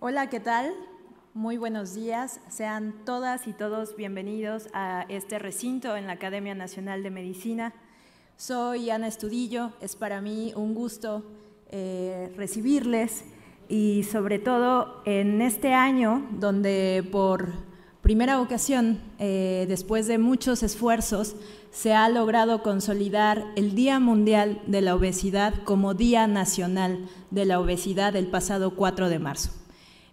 Hola, ¿qué tal? Muy buenos días. Sean todas y todos bienvenidos a este recinto en la Academia Nacional de Medicina. Soy Ana Estudillo. Es para mí un gusto eh, recibirles y sobre todo en este año donde por primera ocasión, eh, después de muchos esfuerzos, se ha logrado consolidar el Día Mundial de la Obesidad como Día Nacional de la Obesidad el pasado 4 de marzo.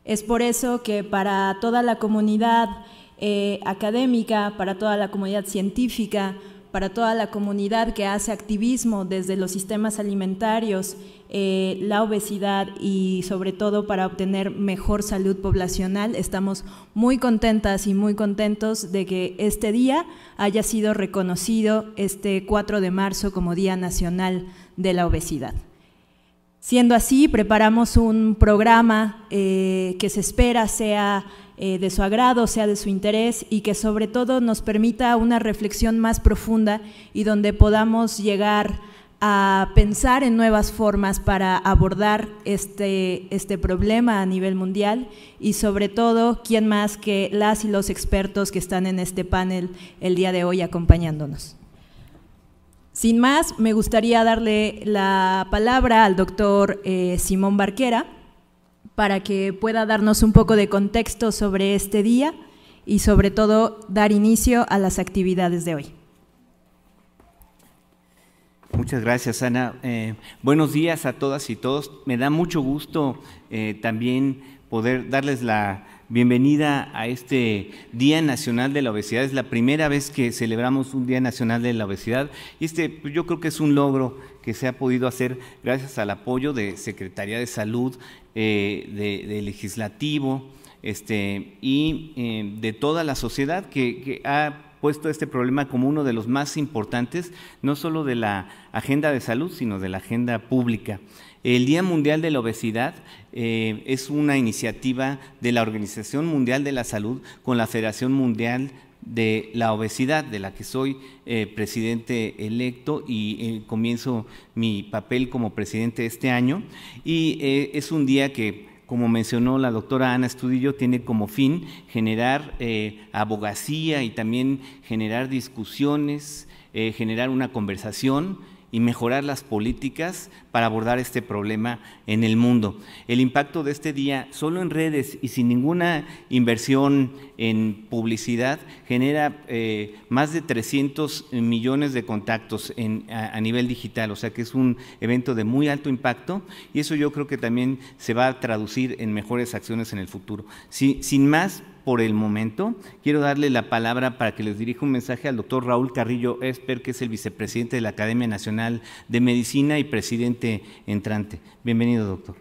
Es por eso que para toda la comunidad eh, académica, para toda la comunidad científica, para toda la comunidad que hace activismo desde los sistemas alimentarios, eh, la obesidad y sobre todo para obtener mejor salud poblacional. Estamos muy contentas y muy contentos de que este día haya sido reconocido este 4 de marzo como Día Nacional de la Obesidad. Siendo así, preparamos un programa eh, que se espera sea eh, de su agrado, sea de su interés y que sobre todo nos permita una reflexión más profunda y donde podamos llegar a pensar en nuevas formas para abordar este, este problema a nivel mundial y sobre todo, ¿quién más que las y los expertos que están en este panel el día de hoy acompañándonos? Sin más, me gustaría darle la palabra al doctor eh, Simón Barquera para que pueda darnos un poco de contexto sobre este día y sobre todo dar inicio a las actividades de hoy. Muchas gracias, Ana. Eh, buenos días a todas y todos. Me da mucho gusto eh, también poder darles la, Bienvenida a este Día Nacional de la Obesidad. Es la primera vez que celebramos un Día Nacional de la Obesidad y este pues, yo creo que es un logro que se ha podido hacer gracias al apoyo de Secretaría de Salud, eh, de, Legislativo este, y eh, de toda la sociedad que, que ha puesto este problema como uno de los más importantes, no solo de la agenda de salud, sino de la agenda pública. El Día Mundial de la Obesidad eh, es una iniciativa de la Organización Mundial de la Salud con la Federación Mundial de la Obesidad, de la que soy eh, presidente electo y eh, comienzo mi papel como presidente este año. Y es un día que como mencionó la doctora Ana Estudillo, tiene como fin generar abogacía y también generar discusiones, generar una conversación y mejorar las políticas para abordar este problema en el mundo. El impacto de este día, solo en redes y sin ninguna inversión en publicidad, genera eh, más de 300 millones de contactos en, a, nivel digital, o sea que es un evento de muy alto impacto y eso yo creo que también se va a traducir en mejores acciones en el futuro. sin más, por el momento. Quiero darle la palabra para que les dirija un mensaje al doctor Raúl Carrillo Esper, que es el vicepresidente de la Academia Nacional de Medicina y presidente entrante. Bienvenido, doctor.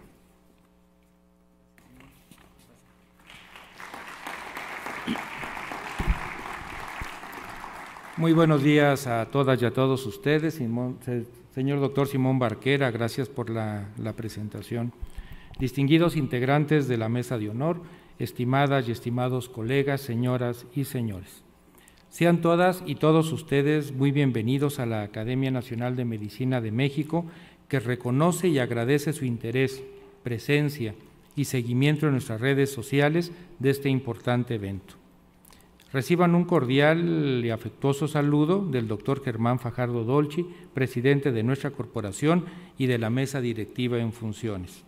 Muy buenos días a todas y a todos ustedes. señor doctor Simón Barquera, gracias por la, la presentación. Distinguidos integrantes de la mesa de honor, estimadas y estimados colegas, señoras y señores. Sean todas y todos ustedes muy bienvenidos a la Academia Nacional de Medicina de México, que reconoce y agradece su interés, presencia y seguimiento en nuestras redes sociales de este importante evento. Reciban un cordial y afectuoso saludo del doctor Germán Fajardo Dolci, presidente de nuestra corporación y de la mesa directiva en funciones.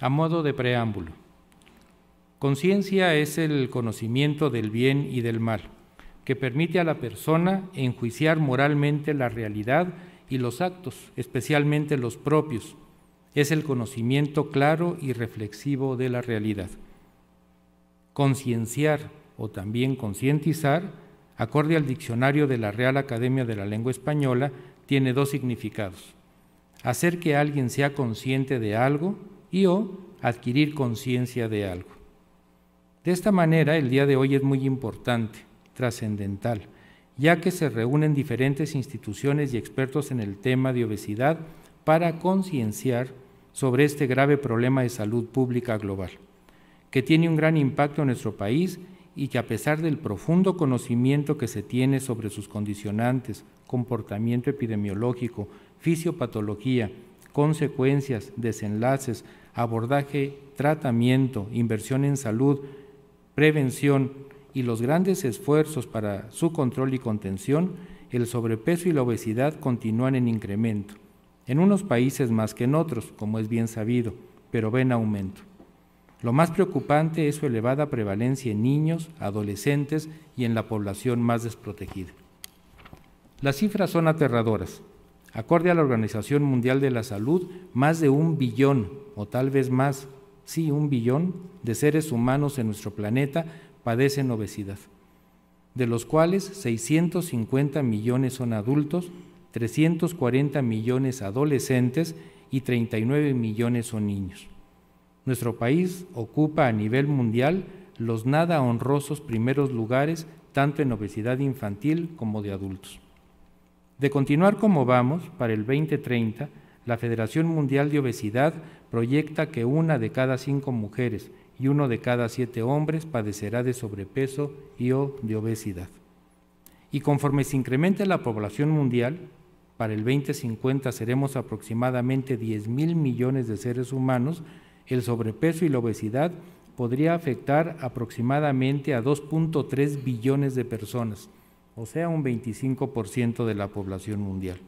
A modo de preámbulo, Conciencia es el conocimiento del bien y del mal, que permite a la persona enjuiciar moralmente la realidad y los actos, especialmente los propios. Es el conocimiento claro y reflexivo de la realidad. Concienciar o también concientizar, acorde al diccionario de la Real Academia de la Lengua Española, tiene dos significados. Hacer que alguien sea consciente de algo y o adquirir conciencia de algo. De esta manera, el día de hoy es muy importante, trascendental, ya que se reúnen diferentes instituciones y expertos en el tema de obesidad para concienciar sobre este grave problema de salud pública global, que tiene un gran impacto en nuestro país y que a pesar del profundo conocimiento que se tiene sobre sus condicionantes, comportamiento epidemiológico, fisiopatología, consecuencias, desenlaces, abordaje, tratamiento, inversión en salud, prevención y los grandes esfuerzos para su control y contención, el sobrepeso y la obesidad continúan en incremento, en unos países más que en otros, como es bien sabido, pero ven aumento. Lo más preocupante es su elevada prevalencia en niños, adolescentes y en la población más desprotegida. Las cifras son aterradoras. Acorde a la Organización Mundial de la Salud, más de un billón o tal vez más sí, un billón de seres humanos en nuestro planeta padecen obesidad, de los cuales 650 millones son adultos, 340 millones adolescentes y 39 millones son niños. Nuestro país ocupa a nivel mundial los nada honrosos primeros lugares tanto en obesidad infantil como de adultos. De continuar como vamos, para el 2030, la Federación Mundial de Obesidad proyecta que una de cada cinco mujeres y uno de cada siete hombres padecerá de sobrepeso y o de obesidad. Y conforme se incremente la población mundial, para el 2050 seremos aproximadamente 10 mil millones de seres humanos, el sobrepeso y la obesidad podría afectar aproximadamente a 2.3 billones de personas, o sea, un 25% de la población mundial.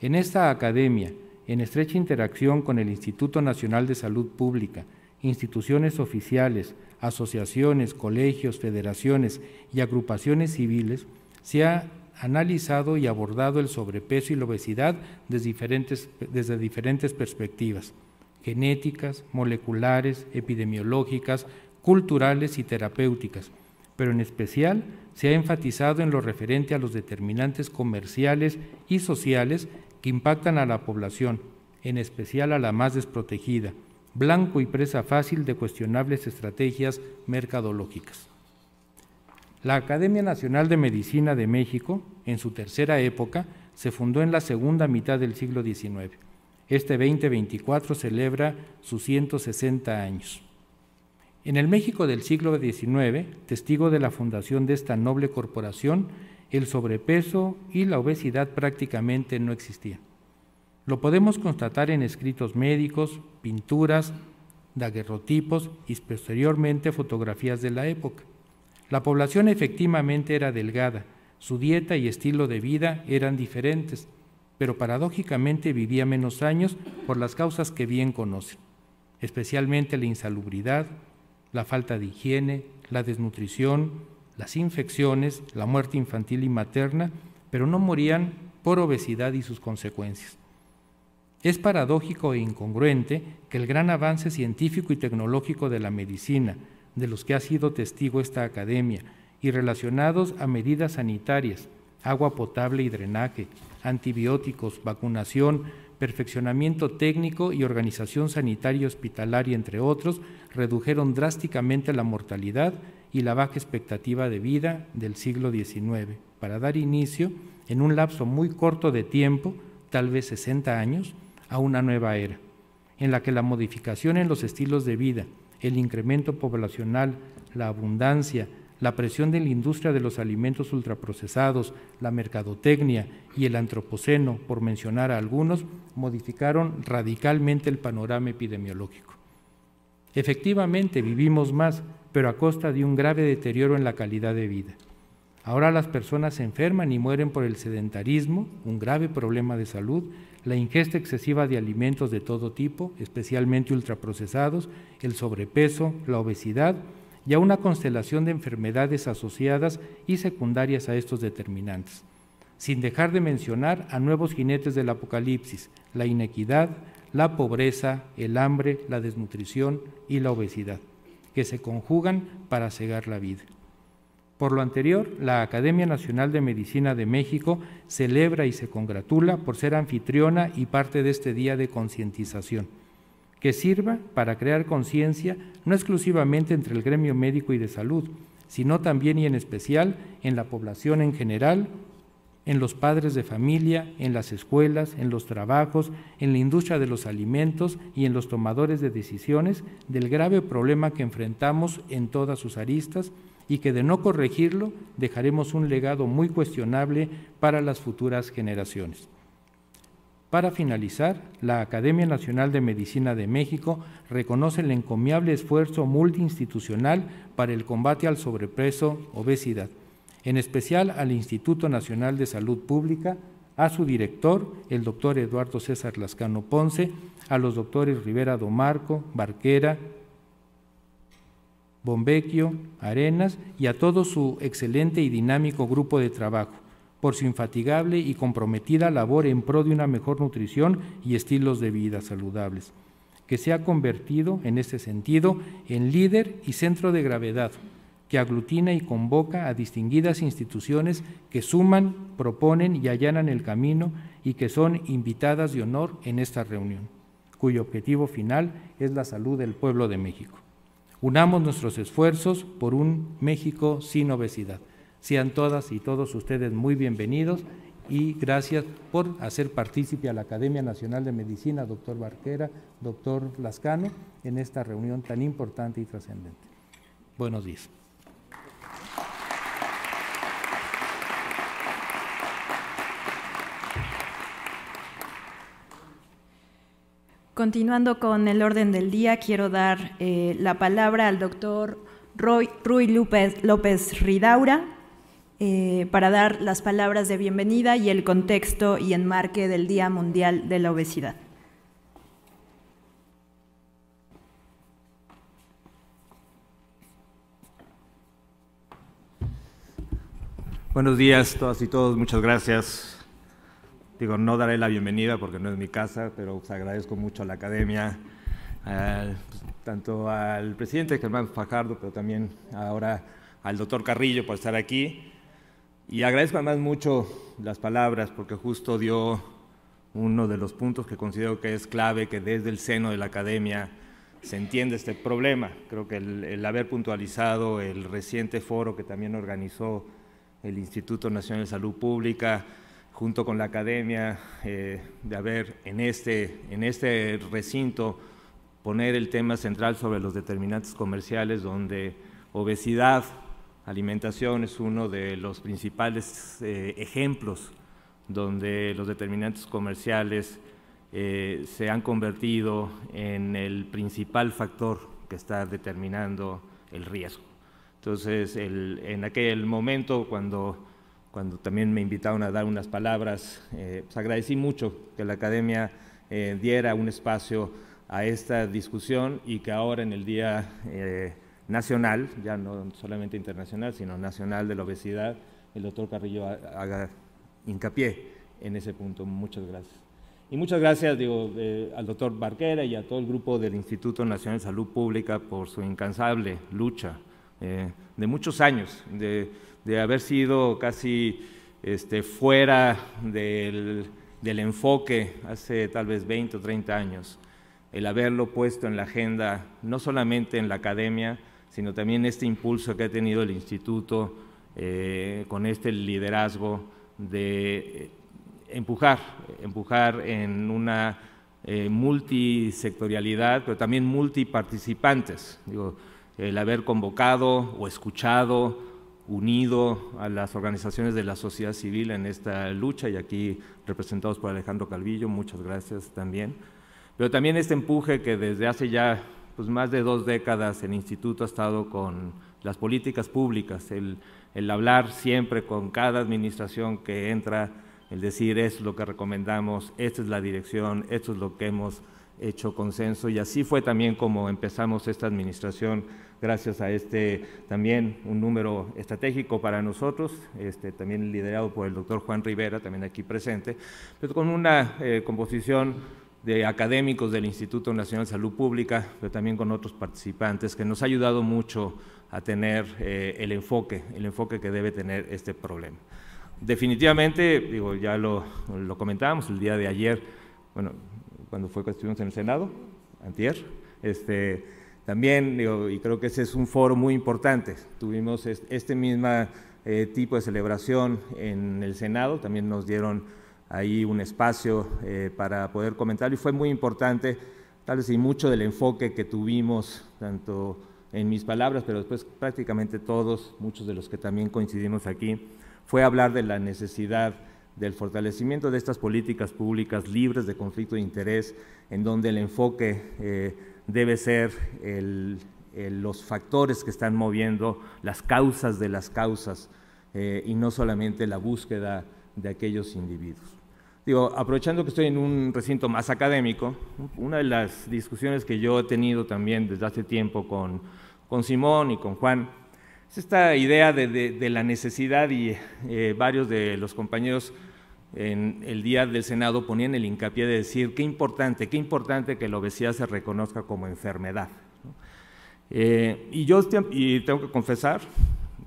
En esta academia, en estrecha interacción con el Instituto Nacional de Salud Pública, instituciones oficiales, asociaciones, colegios, federaciones y agrupaciones civiles, se ha analizado y abordado el sobrepeso y la obesidad desde diferentes, perspectivas, genéticas, moleculares, epidemiológicas, culturales y terapéuticas, pero en especial se ha enfatizado en lo referente a los determinantes comerciales y sociales que impactan a la población, en especial a la más desprotegida, blanco y presa fácil de cuestionables estrategias mercadológicas. La Academia Nacional de Medicina de México, en su tercera época, se fundó en la segunda mitad del siglo XIX. Este 2024 celebra sus 160 años. En el México del siglo XIX, testigo de la fundación de esta noble corporación, el sobrepeso y la obesidad prácticamente no existían. Lo podemos constatar en escritos médicos, pinturas, daguerrotipos y posteriormente fotografías de la época. La población efectivamente era delgada, su dieta y estilo de vida eran diferentes, pero paradójicamente vivía menos años por las causas que bien conocen, especialmente la insalubridad, la falta de higiene, la desnutrición, las infecciones, la muerte infantil y materna, pero no morían por obesidad y sus consecuencias. Es paradójico e incongruente que el gran avance científico y tecnológico de la medicina, de los que ha sido testigo esta academia, y relacionados a medidas sanitarias, agua potable y drenaje, antibióticos, vacunación, perfeccionamiento técnico y organización sanitaria hospitalaria, entre otros, redujeron drásticamente la mortalidad y la baja expectativa de vida del siglo XIX, para dar inicio, en un lapso muy corto de tiempo, tal vez 60 años, a una nueva era, en la que la modificación en los estilos de vida, el incremento poblacional, la abundancia, la presión de la industria de los alimentos ultraprocesados, la mercadotecnia y el antropoceno, por mencionar a algunos, modificaron radicalmente el panorama epidemiológico. Efectivamente, vivimos más, pero a costa de un grave deterioro en la calidad de vida. Ahora las personas se enferman y mueren por el sedentarismo, un grave problema de salud, la ingesta excesiva de alimentos de todo tipo, especialmente ultraprocesados, el sobrepeso, la obesidad y a una constelación de enfermedades asociadas y secundarias a estos determinantes. Sin dejar de mencionar a nuevos jinetes del apocalipsis, la inequidad, la pobreza, el hambre, la desnutrición y la obesidad que se conjugan para cegar la vida. Por lo anterior, la Academia Nacional de Medicina de México celebra y se congratula por ser anfitriona y parte de este día de concientización, que sirva para crear conciencia no exclusivamente entre el gremio médico y de salud, sino también y en especial en la población en general en los padres de familia, en las escuelas, en los trabajos, en la industria de los alimentos y en los tomadores de decisiones del grave problema que enfrentamos en todas sus aristas y que de no corregirlo dejaremos un legado muy cuestionable para las futuras generaciones. Para finalizar, la Academia Nacional de Medicina de México reconoce el encomiable esfuerzo multiinstitucional para el combate al sobrepeso, obesidad en especial al Instituto Nacional de Salud Pública, a su director, el doctor Eduardo César Lascano Ponce, a los doctores Rivera Domarco, Barquera, Bombequio, Arenas y a todo su excelente y dinámico grupo de trabajo, por su infatigable y comprometida labor en pro de una mejor nutrición y estilos de vida saludables, que se ha convertido, en este sentido, en líder y centro de gravedad que aglutina y convoca a distinguidas instituciones que suman, proponen y allanan el camino y que son invitadas de honor en esta reunión, cuyo objetivo final es la salud del pueblo de México. Unamos nuestros esfuerzos por un México sin obesidad. Sean todas y todos ustedes muy bienvenidos y gracias por hacer partícipe a la Academia Nacional de Medicina, doctor Barquera, doctor Lascano, en esta reunión tan importante y trascendente. Buenos días. Continuando con el orden del día, quiero dar eh, la palabra al doctor Roy, Ruy López, Ridaura eh, para dar las palabras de bienvenida y el contexto y enmarque del Día Mundial de la Obesidad. Buenos días, todas y todos. Muchas gracias Digo, no daré la bienvenida porque no es mi casa, pero pues, agradezco mucho a la academia, pues, tanto al presidente Germán Fajardo, pero también ahora al doctor Carrillo por estar aquí. Y agradezco además mucho las palabras porque justo dio uno de los puntos que considero que es clave, que desde el seno de la academia se entiende este problema. Creo que el haber puntualizado el reciente foro que también organizó el Instituto Nacional de Salud Pública, junto con la academia, eh, de haber en este, en este recinto poner el tema central sobre los determinantes comerciales, donde obesidad, alimentación es uno de los principales eh, ejemplos donde los determinantes comerciales eh, se han convertido en el principal factor que está determinando el riesgo. Entonces, en aquel momento cuando cuando también me invitaron a dar unas palabras, eh, pues agradecí mucho que la academia eh, diera un espacio a esta discusión y que ahora en el Día eh, Nacional, ya no solamente internacional, sino nacional de la obesidad, el doctor Carrillo haga hincapié en ese punto. Muchas gracias. Y muchas gracias digo, al doctor Barquera y a todo el grupo del Instituto Nacional de Salud Pública por su incansable lucha de muchos años, de de haber sido casi este, fuera del, enfoque hace tal vez 20 o 30 años, el haberlo puesto en la agenda, no solamente en la academia, sino también este impulso que ha tenido el instituto eh, con este liderazgo de eh, empujar, empujar en una eh, multisectorialidad, pero también multiparticipantes. el haber convocado o escuchado unido a las organizaciones de la sociedad civil en esta lucha y aquí representados por Alejandro Calvillo, muchas gracias también. Pero también este empuje que desde hace ya pues, más de dos décadas el instituto ha estado con las políticas públicas, el, hablar siempre con cada administración que entra, el decir es lo que recomendamos, esta es la dirección, esto es lo que hemos hecho consenso y así fue también como empezamos esta administración gracias a este también un número estratégico para nosotros, este, también liderado por el doctor Juan Rivera, también aquí presente, pero pues con una eh, composición de académicos del Instituto Nacional de Salud Pública, pero también con otros participantes, que nos ha ayudado mucho a tener eh, el enfoque, el enfoque que debe tener este problema. Definitivamente, digo, ya lo, comentábamos el día de ayer, bueno, cuando fue que estuvimos en el Senado, antier, este, también, y creo que ese es un foro muy importante, tuvimos este mismo eh, tipo de celebración en el Senado, también nos dieron ahí un espacio eh, para poder comentar y fue muy importante, tal vez y mucho del enfoque que tuvimos, tanto en mis palabras, pero después prácticamente todos, muchos de los que también coincidimos aquí, fue hablar de la necesidad del fortalecimiento de estas políticas públicas libres de conflicto de interés, en donde el enfoque... Eh, debe ser los factores que están moviendo, las causas de las causas eh, y no solamente la búsqueda de aquellos individuos. Digo, aprovechando que estoy en un recinto más académico, una de las discusiones que yo he tenido también desde hace tiempo con, Simón y con Juan es esta idea de, la necesidad y eh, varios de los compañeros en el día del Senado ponían el hincapié de decir qué importante, qué importante que la obesidad se reconozca como enfermedad. Eh, y yo tengo que confesar,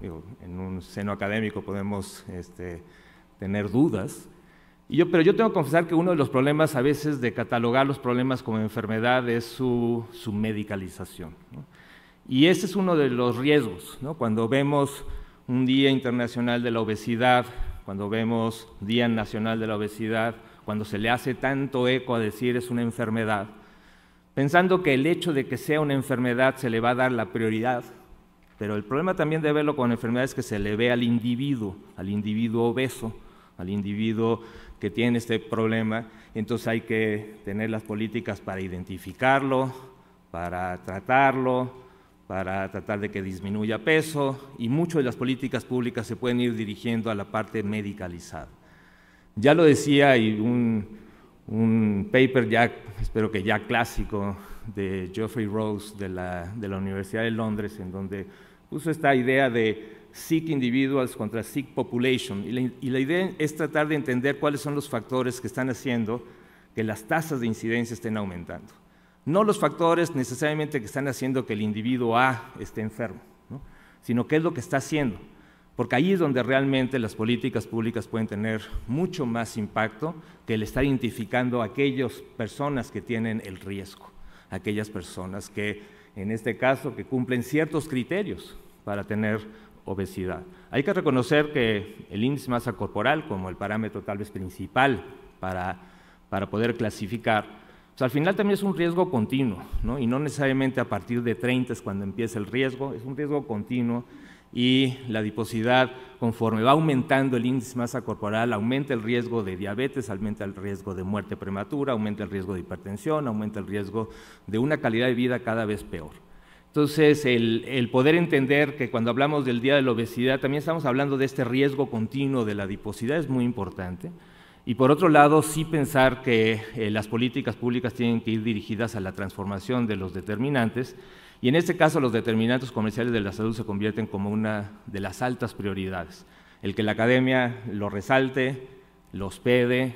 en un seno académico podemos este, tener dudas, pero yo tengo que confesar que uno de los problemas a veces de catalogar los problemas como enfermedad es su, medicalización. Y ese es uno de los riesgos, cuando vemos un Día Internacional de la Obesidad cuando vemos Día Nacional de la Obesidad, cuando se le hace tanto eco a decir es una enfermedad, pensando que el hecho de que sea una enfermedad se le va a dar la prioridad, pero el problema también de verlo con enfermedades es que se le ve al individuo, al individuo obeso, al individuo que tiene este problema, entonces hay que tener las políticas para identificarlo, para tratarlo, para tratar de que disminuya peso y muchas de las políticas públicas se pueden ir dirigiendo a la parte medicalizada. Ya lo decía y un, paper ya, espero que ya clásico, de Geoffrey Rose de la, Universidad de Londres, en donde puso esta idea de sick individuals contra sick population. y la idea es tratar de entender cuáles son los factores que están haciendo que las tasas de incidencia estén aumentando no los factores necesariamente que están haciendo que el individuo A esté enfermo, sino qué es lo que está haciendo, porque ahí es donde realmente las políticas públicas pueden tener mucho más impacto que el estar identificando a aquellas personas que tienen el riesgo, aquellas personas que, en este caso, que cumplen ciertos criterios para tener obesidad. Hay que reconocer que el índice de masa corporal, como el parámetro tal vez principal para poder clasificar, al final también es un riesgo continuo, y no necesariamente a partir de 30 es cuando empieza el riesgo, es un riesgo continuo y la adiposidad, conforme va aumentando el índice de masa corporal, aumenta el riesgo de diabetes, aumenta el riesgo de muerte prematura, aumenta el riesgo de hipertensión, aumenta el riesgo de una calidad de vida cada vez peor. Entonces, el, el poder entender que cuando hablamos del día de la obesidad, también estamos hablando de este riesgo continuo de la adiposidad es muy importante. Y por otro lado, sí pensar que eh, las políticas públicas tienen que ir dirigidas a la transformación de los determinantes, y en este caso los determinantes comerciales de la salud se convierten como una de las altas prioridades. El que la academia lo resalte, lo hospede,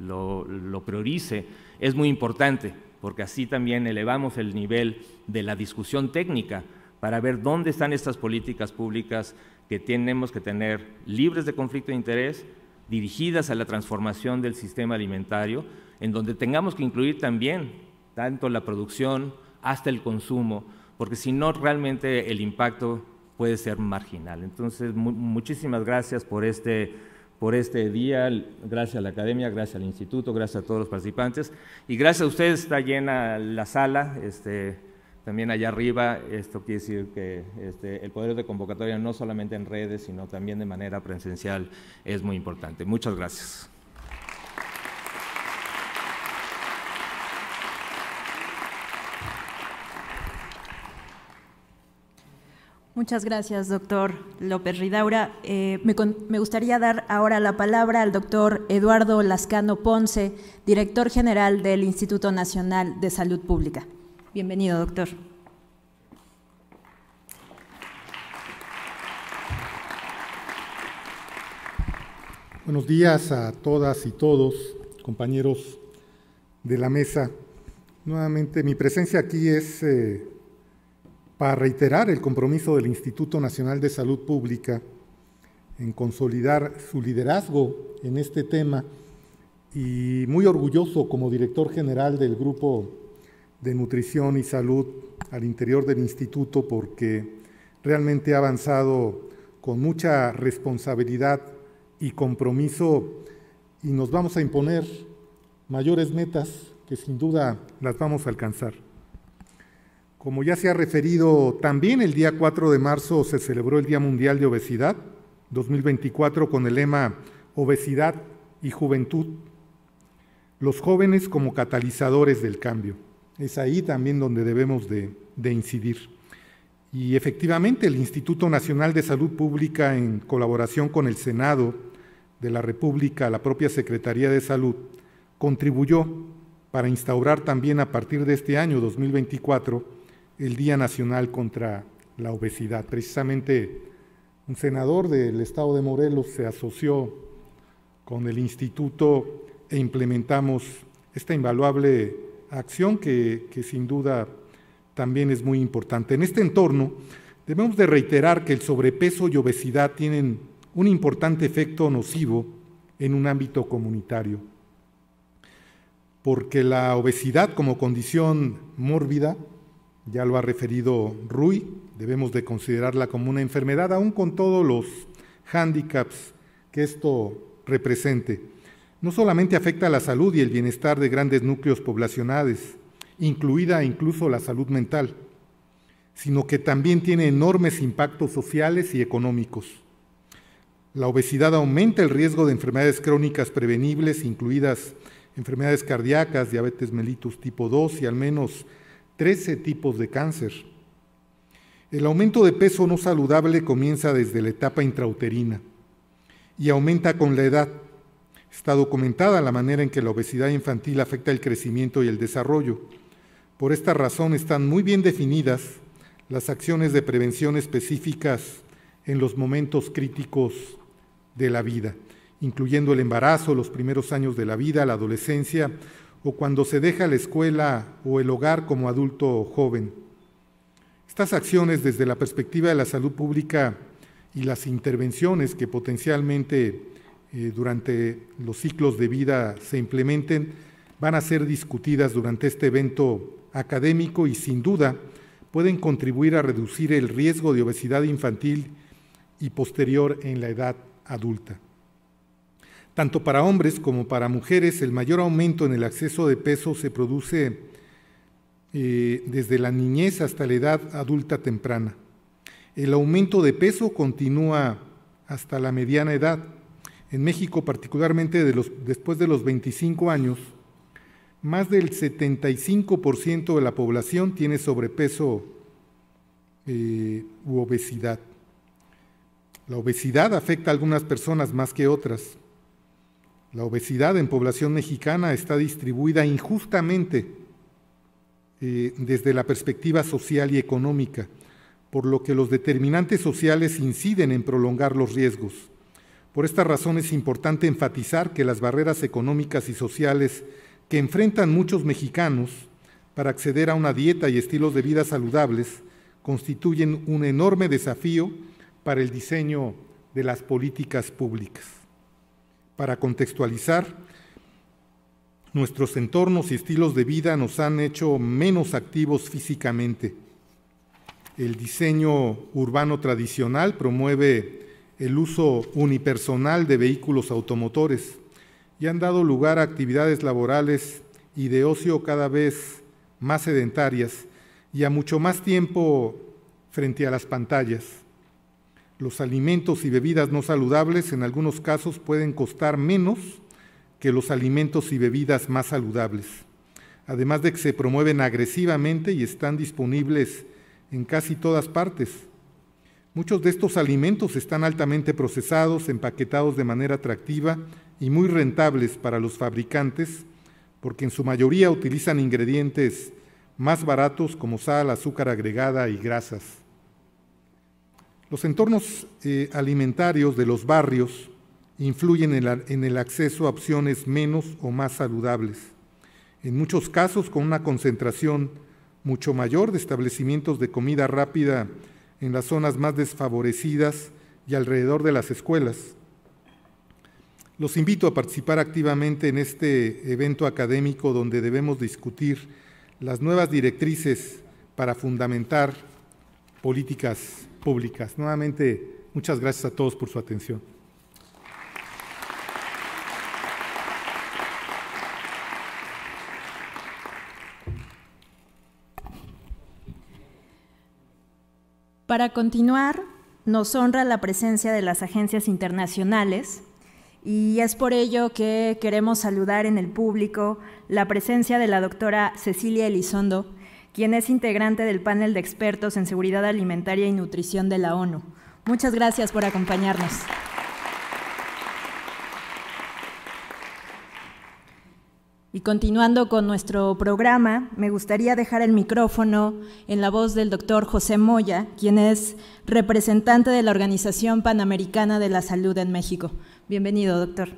lo priorice, es muy importante, porque así también elevamos el nivel de la discusión técnica para ver dónde están estas políticas públicas que tenemos que tener libres de conflicto de interés dirigidas a la transformación del sistema alimentario, en donde tengamos que incluir también tanto la producción hasta el consumo, porque si no realmente el impacto puede ser marginal. Entonces, muchísimas gracias por este, por este día, gracias a la academia, gracias al instituto, gracias a todos los participantes y gracias a ustedes, está llena la sala. Este, también allá arriba, esto quiere decir que este, el poder de convocatoria no solamente en redes, sino también de manera presencial es muy importante. Muchas gracias. Muchas gracias, doctor López Ridaura. Eh, me, gustaría dar ahora la palabra al doctor Eduardo Lascano Ponce, director general del Instituto Nacional de Salud Pública. Bienvenido, doctor. Buenos días a todas y todos, compañeros de la mesa. Nuevamente, mi presencia aquí es eh, para reiterar el compromiso del Instituto Nacional de Salud Pública en consolidar su liderazgo en este tema y muy orgulloso como director general del Grupo de Nutrición y Salud al interior del instituto porque realmente ha avanzado con mucha responsabilidad y compromiso y nos vamos a imponer mayores metas que sin duda las vamos a alcanzar. Como ya se ha referido, también el día 4 de marzo se celebró el Día Mundial de Obesidad 2024 con el lema Obesidad y Juventud, los jóvenes como catalizadores del cambio. Es ahí también donde debemos de, incidir. Y efectivamente el Instituto Nacional de Salud Pública, en colaboración con el Senado de la República, la propia Secretaría de Salud, contribuyó para instaurar también a partir de este año 2024 el Día Nacional contra la Obesidad. Precisamente un senador del estado de Morelos se asoció con el instituto e implementamos esta invaluable acción que, sin duda también es muy importante. En este entorno, debemos de reiterar que el sobrepeso y obesidad tienen un importante efecto nocivo en un ámbito comunitario, porque la obesidad como condición mórbida, ya lo ha referido Rui, debemos de considerarla como una enfermedad, aún con todos los hándicaps que esto represente no solamente afecta a la salud y el bienestar de grandes núcleos poblacionales, incluida incluso la salud mental, sino que también tiene enormes impactos sociales y económicos. La obesidad aumenta el riesgo de enfermedades crónicas prevenibles, incluidas enfermedades cardíacas, diabetes mellitus tipo 2 y al menos 13 tipos de cáncer. El aumento de peso no saludable comienza desde la etapa intrauterina y aumenta con la edad Está documentada la manera en que la obesidad infantil afecta el crecimiento y el desarrollo. Por esta razón están muy bien definidas las acciones de prevención específicas en los momentos críticos de la vida, incluyendo el embarazo, los primeros años de la vida, la adolescencia o cuando se deja la escuela o el hogar como adulto o joven. Estas acciones desde la perspectiva de la salud pública y las intervenciones que potencialmente eh, durante los ciclos de vida se implementen, van a ser discutidas durante este evento académico y sin duda pueden contribuir a reducir el riesgo de obesidad infantil y posterior en la edad adulta. Tanto para hombres como para mujeres, el mayor aumento en el acceso de peso se produce eh, desde la niñez hasta la edad adulta temprana. El aumento de peso continúa hasta la mediana edad en México particularmente después de los 25 años, más del 75% de la población tiene sobrepeso eh, u obesidad. La obesidad afecta a algunas personas más que otras. La obesidad en población mexicana está distribuida injustamente eh, desde la perspectiva social y económica, por lo que los determinantes sociales inciden en prolongar los riesgos. Por esta razón es importante enfatizar que las barreras económicas y sociales que enfrentan muchos mexicanos para acceder a una dieta y estilos de vida saludables constituyen un enorme desafío para el diseño de las políticas públicas. Para contextualizar, nuestros entornos y estilos de vida nos han hecho menos activos físicamente. El diseño urbano tradicional promueve el uso unipersonal de vehículos automotores y han dado lugar a actividades laborales y de ocio cada vez más sedentarias y a mucho más tiempo frente a las pantallas. Los alimentos y bebidas no saludables en algunos casos pueden costar menos que los alimentos y bebidas más saludables, además de que se promueven agresivamente y están disponibles en casi todas partes Muchos de estos alimentos están altamente procesados, empaquetados de manera atractiva y muy rentables para los fabricantes, porque en su mayoría utilizan ingredientes más baratos como sal, azúcar agregada y grasas. Los entornos eh, alimentarios de los barrios influyen en, en el acceso a opciones menos o más saludables, en muchos casos con una concentración mucho mayor de establecimientos de comida rápida en las zonas más desfavorecidas y alrededor de las escuelas. Los invito a participar activamente en este evento académico donde debemos discutir las nuevas directrices para fundamentar políticas públicas. Nuevamente, muchas gracias a todos por su atención. Para continuar, nos honra la presencia de las agencias internacionales y es por ello que queremos saludar en el público la presencia de la doctora Cecilia Elizondo, quien es integrante del panel de expertos en seguridad alimentaria y nutrición de la ONU. Muchas gracias por acompañarnos. Y continuando con nuestro programa, me gustaría dejar el micrófono en la voz del doctor José Moya, quien es representante de la Organización Panamericana de la Salud en México. Bienvenido, doctor.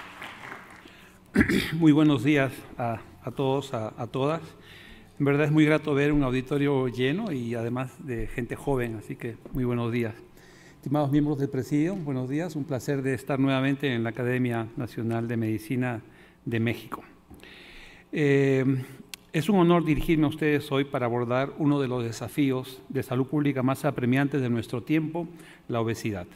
Muy buenos días a, todos, a todas. En verdad es muy grato ver un auditorio lleno y además de gente joven, así que muy buenos días. Estimados miembros del Presidio, buenos días. Un placer de estar nuevamente en la Academia Nacional de Medicina de México. Eh, es un honor dirigirme a ustedes hoy para abordar uno de los desafíos de salud pública más apremiantes de nuestro tiempo, la obesidad.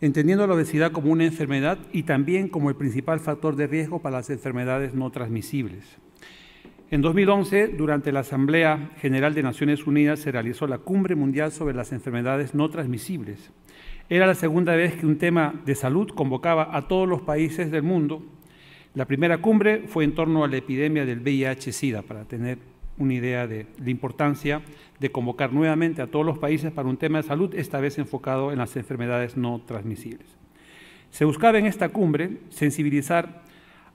Entendiendo la obesidad como una enfermedad y también como el principal factor de riesgo para las enfermedades no transmisibles. En 2011, durante la Asamblea General de Naciones Unidas, se realizó la Cumbre Mundial sobre las Enfermedades No Transmisibles. Era la segunda vez que un tema de salud convocaba a todos los países del mundo. La primera cumbre fue en torno a la epidemia del VIH-Sida, para tener una idea de la importancia de convocar nuevamente a todos los países para un tema de salud, esta vez enfocado en las enfermedades no transmisibles. Se buscaba en esta cumbre sensibilizar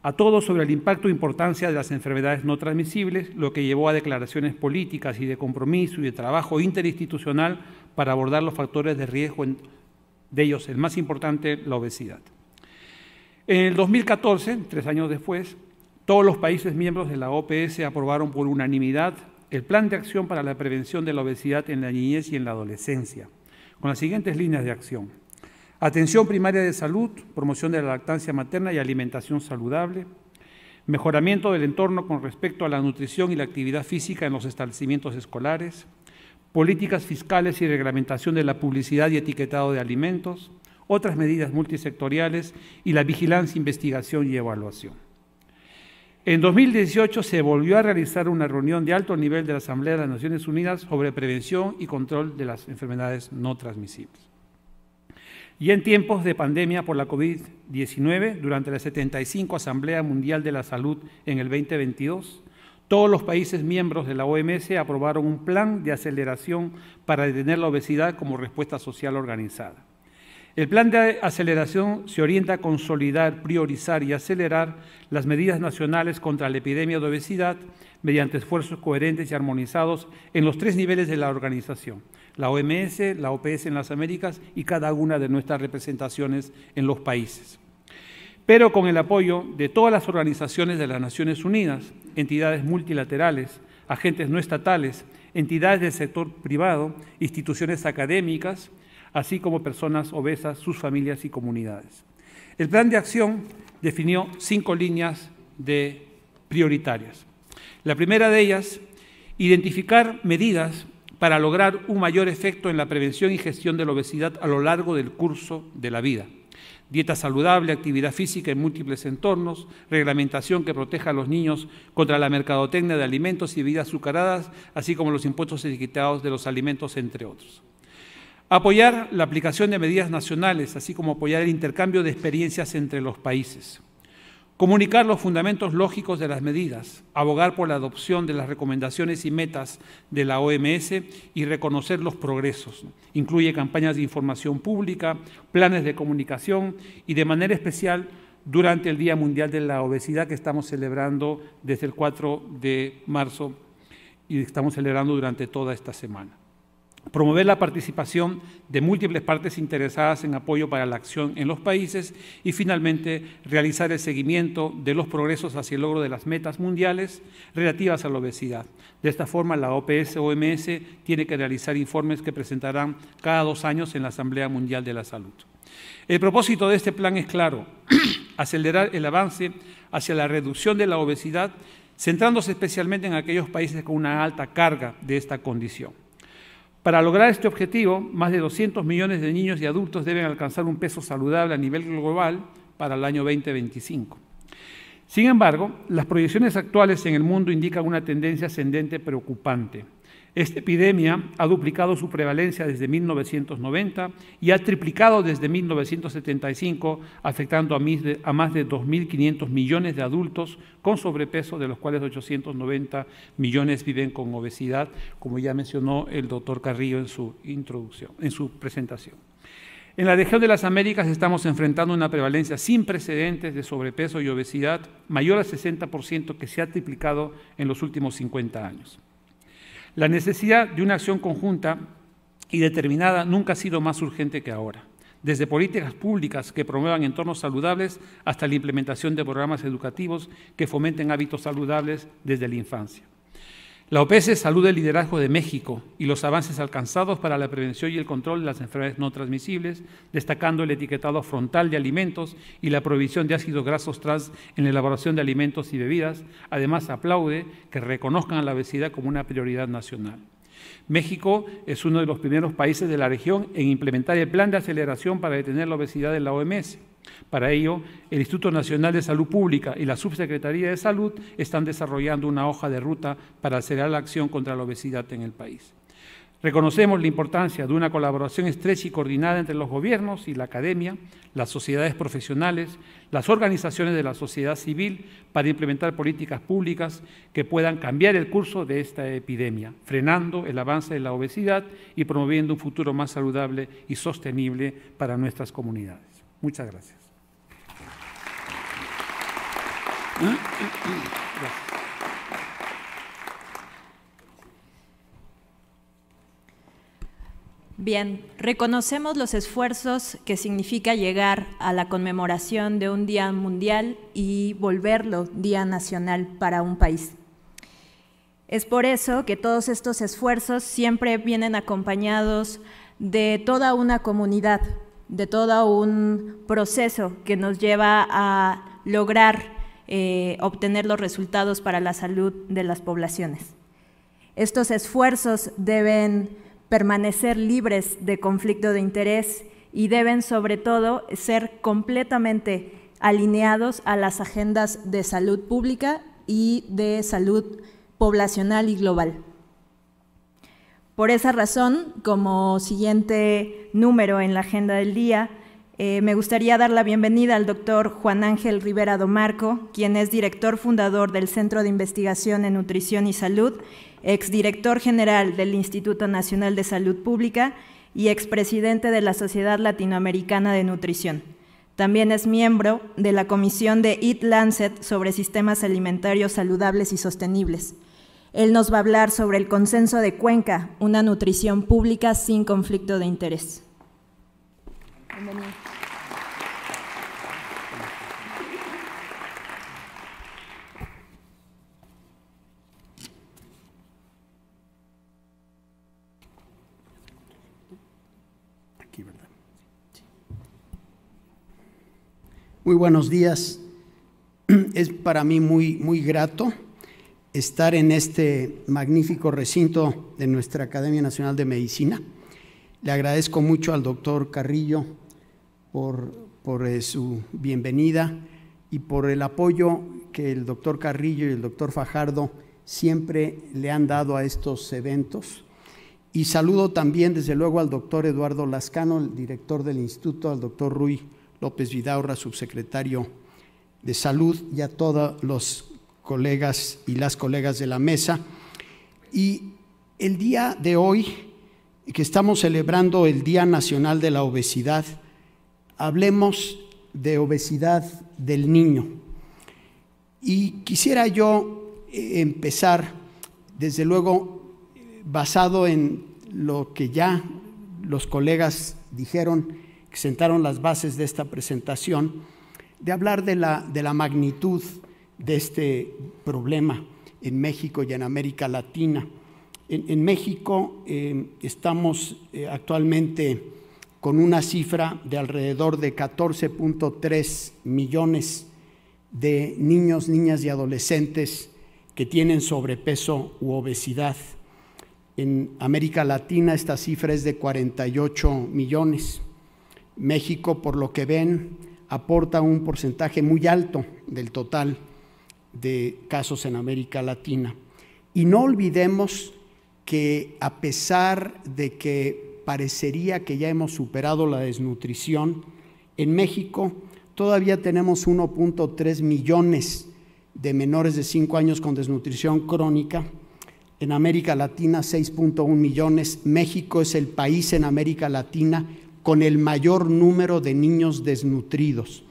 a todos sobre el impacto e importancia de las enfermedades no transmisibles, lo que llevó a declaraciones políticas y de compromiso y de trabajo interinstitucional para abordar los factores de riesgo, de ellos el más importante, la obesidad. En el 2014, tres años después, todos los países miembros de la OPS aprobaron por unanimidad el Plan de Acción para la Prevención de la Obesidad en la Niñez y en la Adolescencia, con las siguientes líneas de acción. Atención primaria de salud, promoción de la lactancia materna y alimentación saludable. Mejoramiento del entorno con respecto a la nutrición y la actividad física en los establecimientos escolares. Políticas fiscales y reglamentación de la publicidad y etiquetado de alimentos. Otras medidas multisectoriales y la vigilancia, investigación y evaluación. En 2018 se volvió a realizar una reunión de alto nivel de la Asamblea de las Naciones Unidas sobre prevención y control de las enfermedades no transmisibles. Y en tiempos de pandemia por la COVID-19, durante la 75 Asamblea Mundial de la Salud en el 2022, todos los países miembros de la OMS aprobaron un plan de aceleración para detener la obesidad como respuesta social organizada. El plan de aceleración se orienta a consolidar, priorizar y acelerar las medidas nacionales contra la epidemia de obesidad mediante esfuerzos coherentes y armonizados en los tres niveles de la organización, la OMS, la OPS en las Américas y cada una de nuestras representaciones en los países. Pero con el apoyo de todas las organizaciones de las Naciones Unidas, entidades multilaterales, agentes no estatales, entidades del sector privado, instituciones académicas, así como personas obesas, sus familias y comunidades. El plan de acción definió cinco líneas de prioritarias. La primera de ellas, identificar medidas para lograr un mayor efecto en la prevención y gestión de la obesidad a lo largo del curso de la vida. Dieta saludable, actividad física en múltiples entornos, reglamentación que proteja a los niños contra la mercadotecnia de alimentos y bebidas azucaradas, así como los impuestos etiquetados de los alimentos, entre otros. Apoyar la aplicación de medidas nacionales, así como apoyar el intercambio de experiencias entre los países comunicar los fundamentos lógicos de las medidas, abogar por la adopción de las recomendaciones y metas de la OMS y reconocer los progresos. Incluye campañas de información pública, planes de comunicación y de manera especial durante el Día Mundial de la Obesidad que estamos celebrando desde el 4 de marzo y estamos celebrando durante toda esta semana promover la participación de múltiples partes interesadas en apoyo para la acción en los países y finalmente realizar el seguimiento de los progresos hacia el logro de las metas mundiales relativas a la obesidad. De esta forma, la OPS-OMS tiene que realizar informes que presentarán cada dos años en la Asamblea Mundial de la Salud. El propósito de este plan es claro, acelerar el avance hacia la reducción de la obesidad, centrándose especialmente en aquellos países con una alta carga de esta condición. Para lograr este objetivo, más de 200 millones de niños y adultos deben alcanzar un peso saludable a nivel global para el año 2025. Sin embargo, las proyecciones actuales en el mundo indican una tendencia ascendente preocupante. Esta epidemia ha duplicado su prevalencia desde 1990 y ha triplicado desde 1975, afectando a, más de 2.500 millones de adultos con sobrepeso, de los cuales 890 millones viven con obesidad, como ya mencionó el doctor Carrillo en su introducción, en su presentación. En la región de las Américas estamos enfrentando una prevalencia sin precedentes de sobrepeso y obesidad, mayor al 60% que se ha triplicado en los últimos 50 años. La necesidad de una acción conjunta y determinada nunca ha sido más urgente que ahora desde políticas públicas que promuevan entornos saludables hasta la implementación de programas educativos que fomenten hábitos saludables desde la infancia. La OPS e saluda el liderazgo de México y los avances alcanzados para la prevención y el control de las enfermedades no transmisibles, destacando el etiquetado frontal de alimentos y la prohibición de ácidos grasos trans en la elaboración de alimentos y bebidas. Además, aplaude que reconozcan a la obesidad como una prioridad nacional. México es uno de los primeros países de la región en implementar el plan de aceleración para detener la obesidad de la OMS para ello, el Instituto Nacional de Salud Pública y la Subsecretaría de Salud están desarrollando una hoja de ruta para acelerar la acción contra la obesidad en el país. Reconocemos la importancia de una colaboración estrecha y coordinada entre los gobiernos y la academia, las sociedades profesionales, las organizaciones de la sociedad civil para implementar políticas públicas que puedan cambiar el curso de esta epidemia, frenando el avance de la obesidad y promoviendo un futuro más saludable y sostenible para nuestras comunidades. Muchas gracias. Bien, reconocemos los esfuerzos que significa llegar a la conmemoración de un Día Mundial y volverlo Día Nacional para un país. Es por eso que todos estos esfuerzos siempre vienen acompañados de toda una comunidad de todo un proceso que nos lleva a lograr eh, obtener los resultados para la salud de las poblaciones. Estos esfuerzos deben permanecer libres de conflicto de interés y deben sobre todo ser completamente alineados a las agendas de salud pública y de salud poblacional y global. Por esa razón, como siguiente número en la agenda del día, eh, me gustaría dar la bienvenida al doctor Juan Ángel Rivera Domarco, quien es director fundador del Centro de Investigación en Nutrición y Salud, exdirector general del Instituto Nacional de Salud Pública y expresidente de la Sociedad Latinoamericana de Nutrición. También es miembro de la comisión de Eat Lancet sobre sistemas alimentarios saludables y sostenibles. Él nos va a hablar sobre el consenso de Cuenca, una nutrición pública sin conflicto de interés. Muy buenos días. Es para mí muy, muy grato estar en este magnífico recinto de nuestra Academia Nacional de Medicina. Le agradezco mucho al doctor Carrillo por, eh, su bienvenida y por el apoyo que el doctor Carrillo y el doctor Fajardo siempre le han dado a estos eventos. Y saludo también, desde luego, al doctor Eduardo Lascano, el director del instituto, al doctor Rui López Vidaurra, subsecretario de Salud, y a todos los colegas y las colegas de la mesa. Y el día de hoy, que estamos celebrando el Día Nacional de la Obesidad, hablemos de obesidad del niño. Y quisiera yo eh, empezar, desde luego, basado en lo que ya los colegas dijeron, que sentaron las bases de esta presentación, de hablar de la, de la magnitud de este problema en México y en América Latina. En, México eh, estamos eh, actualmente con una cifra de alrededor de 14.3 millones de niños, niñas y adolescentes que tienen sobrepeso u obesidad. En América Latina esta cifra es de 48 millones. México, por lo que ven, aporta un porcentaje muy alto del total de casos en América Latina. Y no olvidemos que a pesar de que parecería que ya hemos superado la desnutrición, en México todavía tenemos 1.3 millones de menores de 5 años con desnutrición crónica, en América Latina 6.1 millones, México es el país en América Latina con el mayor número de niños desnutridos.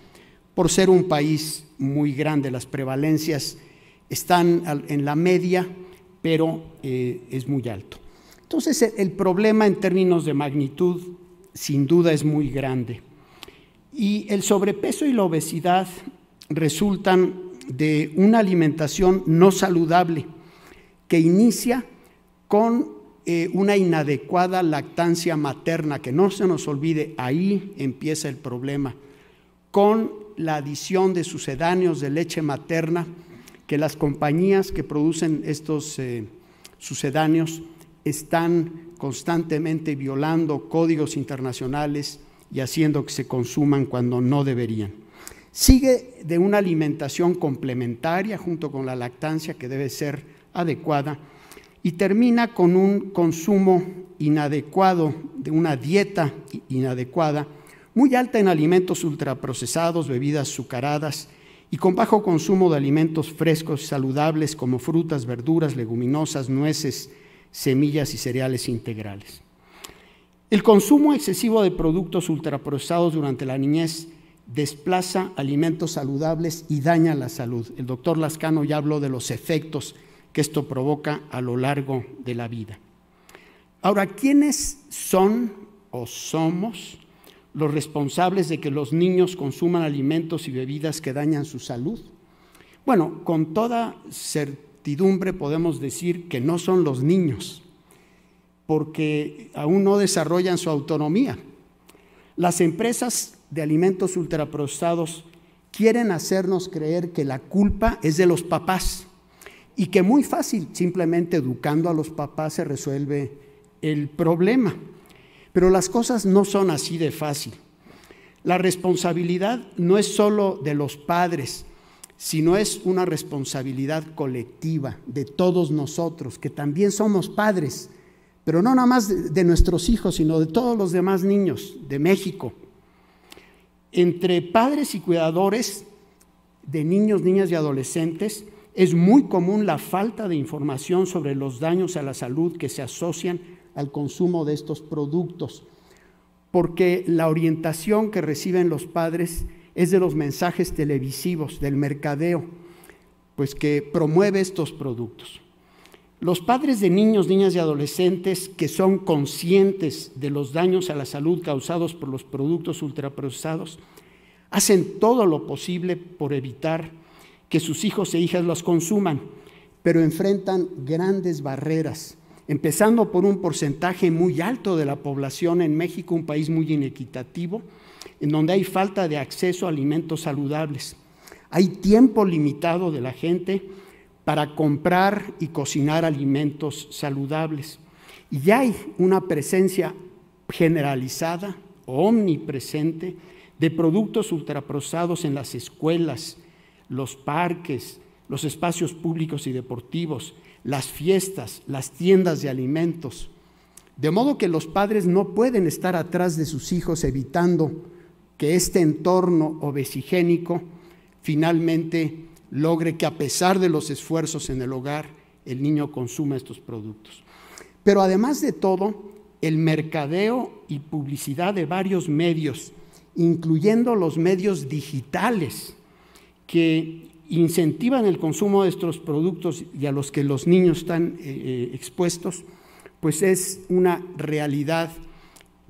Por ser un país muy grande, las prevalencias están en la media, pero eh, es muy alto. Entonces, el problema en términos de magnitud sin duda es muy grande. Y el sobrepeso y la obesidad resultan de una alimentación no saludable que inicia con eh, una inadecuada lactancia materna, que no se nos olvide, ahí empieza el problema, con la adición de sucedáneos de leche materna que las compañías que producen estos eh, sucedáneos están constantemente violando códigos internacionales y haciendo que se consuman cuando no deberían. Sigue de una alimentación complementaria junto con la lactancia que debe ser adecuada y termina con un consumo inadecuado, de una dieta inadecuada muy alta en alimentos ultraprocesados, bebidas azucaradas y con bajo consumo de alimentos frescos saludables como frutas, verduras, leguminosas, nueces, semillas y cereales integrales. El consumo excesivo de productos ultraprocesados durante la niñez desplaza alimentos saludables y daña la salud. El doctor Lascano ya habló de los efectos que esto provoca a lo largo de la vida. Ahora, ¿quiénes son o somos los responsables de que los niños consuman alimentos y bebidas que dañan su salud? Bueno, con toda certidumbre podemos decir que no son los niños, porque aún no desarrollan su autonomía. Las empresas de alimentos ultraprocesados quieren hacernos creer que la culpa es de los papás y que muy fácil, simplemente educando a los papás, se resuelve el problema. Pero las cosas no son así de fácil. La responsabilidad no es solo de los padres, sino es una responsabilidad colectiva de todos nosotros, que también somos padres, pero no nada más de, de nuestros hijos, sino de todos los demás niños de México. Entre padres y cuidadores de niños, niñas y adolescentes, es muy común la falta de información sobre los daños a la salud que se asocian al consumo de estos productos, porque la orientación que reciben los padres es de los mensajes televisivos, del mercadeo, pues que promueve estos productos. Los padres de niños, niñas y adolescentes que son conscientes de los daños a la salud causados por los productos ultraprocesados hacen todo lo posible por evitar que sus hijos e hijas los consuman, pero enfrentan grandes barreras empezando por un porcentaje muy alto de la población en México, un país muy inequitativo, en donde hay falta de acceso a alimentos saludables. Hay tiempo limitado de la gente para comprar y cocinar alimentos saludables. Y ya hay una presencia generalizada, omnipresente, de productos ultraprocesados en las escuelas, los parques, los espacios públicos y deportivos, las fiestas, las tiendas de alimentos. De modo que los padres no pueden estar atrás de sus hijos evitando que este entorno obesigénico finalmente logre que a pesar de los esfuerzos en el hogar, el niño consuma estos productos. Pero además de todo, el mercadeo y publicidad de varios medios, incluyendo los medios digitales, que incentivan el consumo de estos productos y a los que los niños están eh, eh, expuestos, pues es una realidad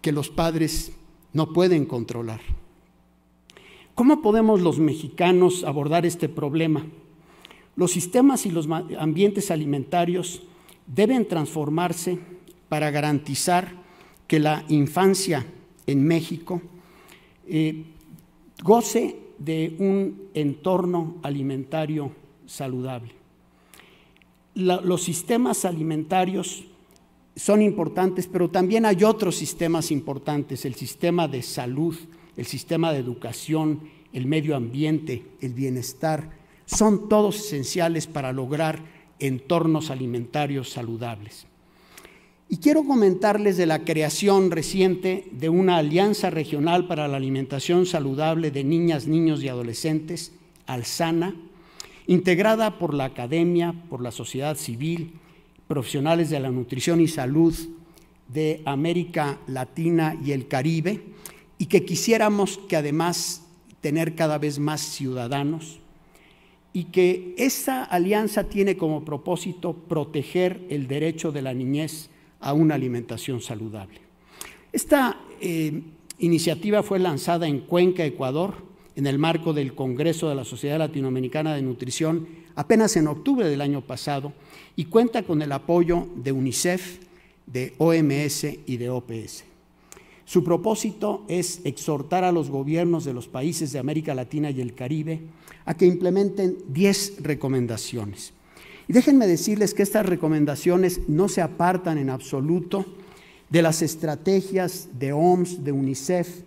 que los padres no pueden controlar. ¿Cómo podemos los mexicanos abordar este problema? Los sistemas y los ambientes alimentarios deben transformarse para garantizar que la infancia en México eh, goce de un entorno alimentario saludable. los sistemas alimentarios son importantes, pero también hay otros sistemas importantes, el sistema de salud, el sistema de educación, el medio ambiente, el bienestar, son todos esenciales para lograr entornos alimentarios saludables. Y quiero comentarles de la creación reciente de una alianza regional para la alimentación saludable de niñas, niños y adolescentes, Alsana, integrada por la academia, por la sociedad civil, profesionales de la nutrición y salud de América Latina y el Caribe, y que quisiéramos que además tener cada vez más ciudadanos, y que esa alianza tiene como propósito proteger el derecho de la niñez a una alimentación saludable. Esta eh, iniciativa fue lanzada en Cuenca, Ecuador, en el marco del Congreso de la Sociedad Latinoamericana de Nutrición apenas en octubre del año pasado y cuenta con el apoyo de UNICEF, de OMS y de OPS. Su propósito es exhortar a los gobiernos de los países de América Latina y el Caribe a que implementen 10 recomendaciones y déjenme decirles que estas recomendaciones no se apartan en absoluto de las estrategias de OMS, de UNICEF,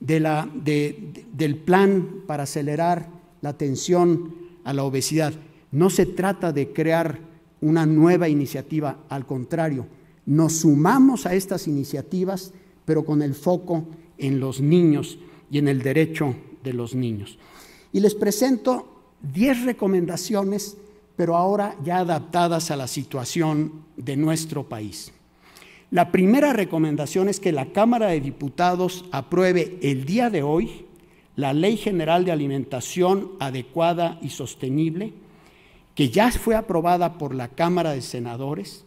de la, del plan para acelerar la atención a la obesidad. No se trata de crear una nueva iniciativa, al contrario, nos sumamos a estas iniciativas, pero con el foco en los niños y en el derecho de los niños. Y les presento 10 recomendaciones pero ahora ya adaptadas a la situación de nuestro país. La primera recomendación es que la Cámara de Diputados apruebe el día de hoy la Ley General de Alimentación Adecuada y Sostenible, que ya fue aprobada por la Cámara de Senadores,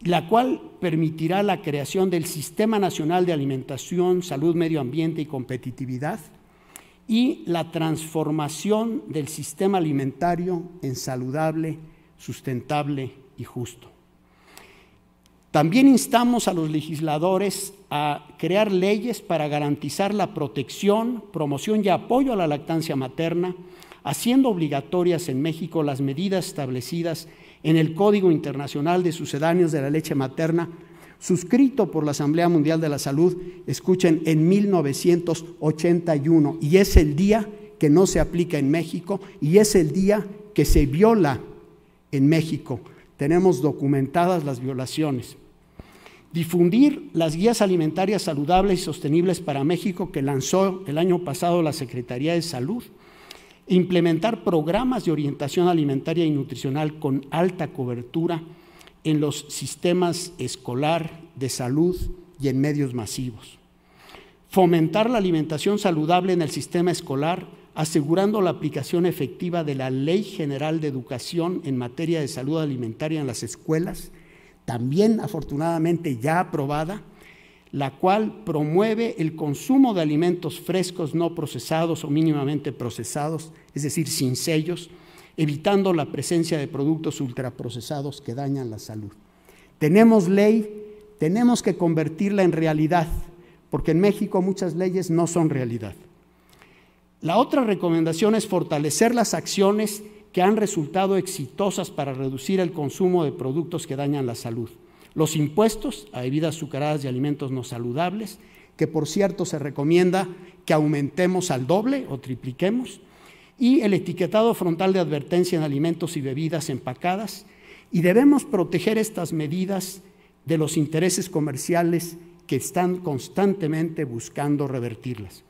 la cual permitirá la creación del Sistema Nacional de Alimentación, Salud, Medio Ambiente y Competitividad, y la transformación del sistema alimentario en saludable, sustentable y justo. También instamos a los legisladores a crear leyes para garantizar la protección, promoción y apoyo a la lactancia materna, haciendo obligatorias en México las medidas establecidas en el Código Internacional de Sucedáneos de la Leche Materna suscrito por la Asamblea Mundial de la Salud, escuchen, en 1981. Y es el día que no se aplica en México y es el día que se viola en México. Tenemos documentadas las violaciones. Difundir las guías alimentarias saludables y sostenibles para México que lanzó el año pasado la Secretaría de Salud implementar programas de orientación alimentaria y nutricional con alta cobertura en los sistemas escolar, de salud y en medios masivos. Fomentar la alimentación saludable en el sistema escolar, asegurando la aplicación efectiva de la Ley General de Educación en materia de salud alimentaria en las escuelas, también afortunadamente ya aprobada, la cual promueve el consumo de alimentos frescos no procesados o mínimamente procesados, es decir, sin sellos, evitando la presencia de productos ultraprocesados que dañan la salud. Tenemos ley, tenemos que convertirla en realidad, porque en México muchas leyes no son realidad. La otra recomendación es fortalecer las acciones que han resultado exitosas para reducir el consumo de productos que dañan la salud. Los impuestos a bebidas azucaradas y alimentos no saludables, que por cierto se recomienda que aumentemos al doble o tripliquemos, y el etiquetado frontal de advertencia en alimentos y bebidas empacadas, y debemos proteger estas medidas de los intereses comerciales que están constantemente buscando revertirlas.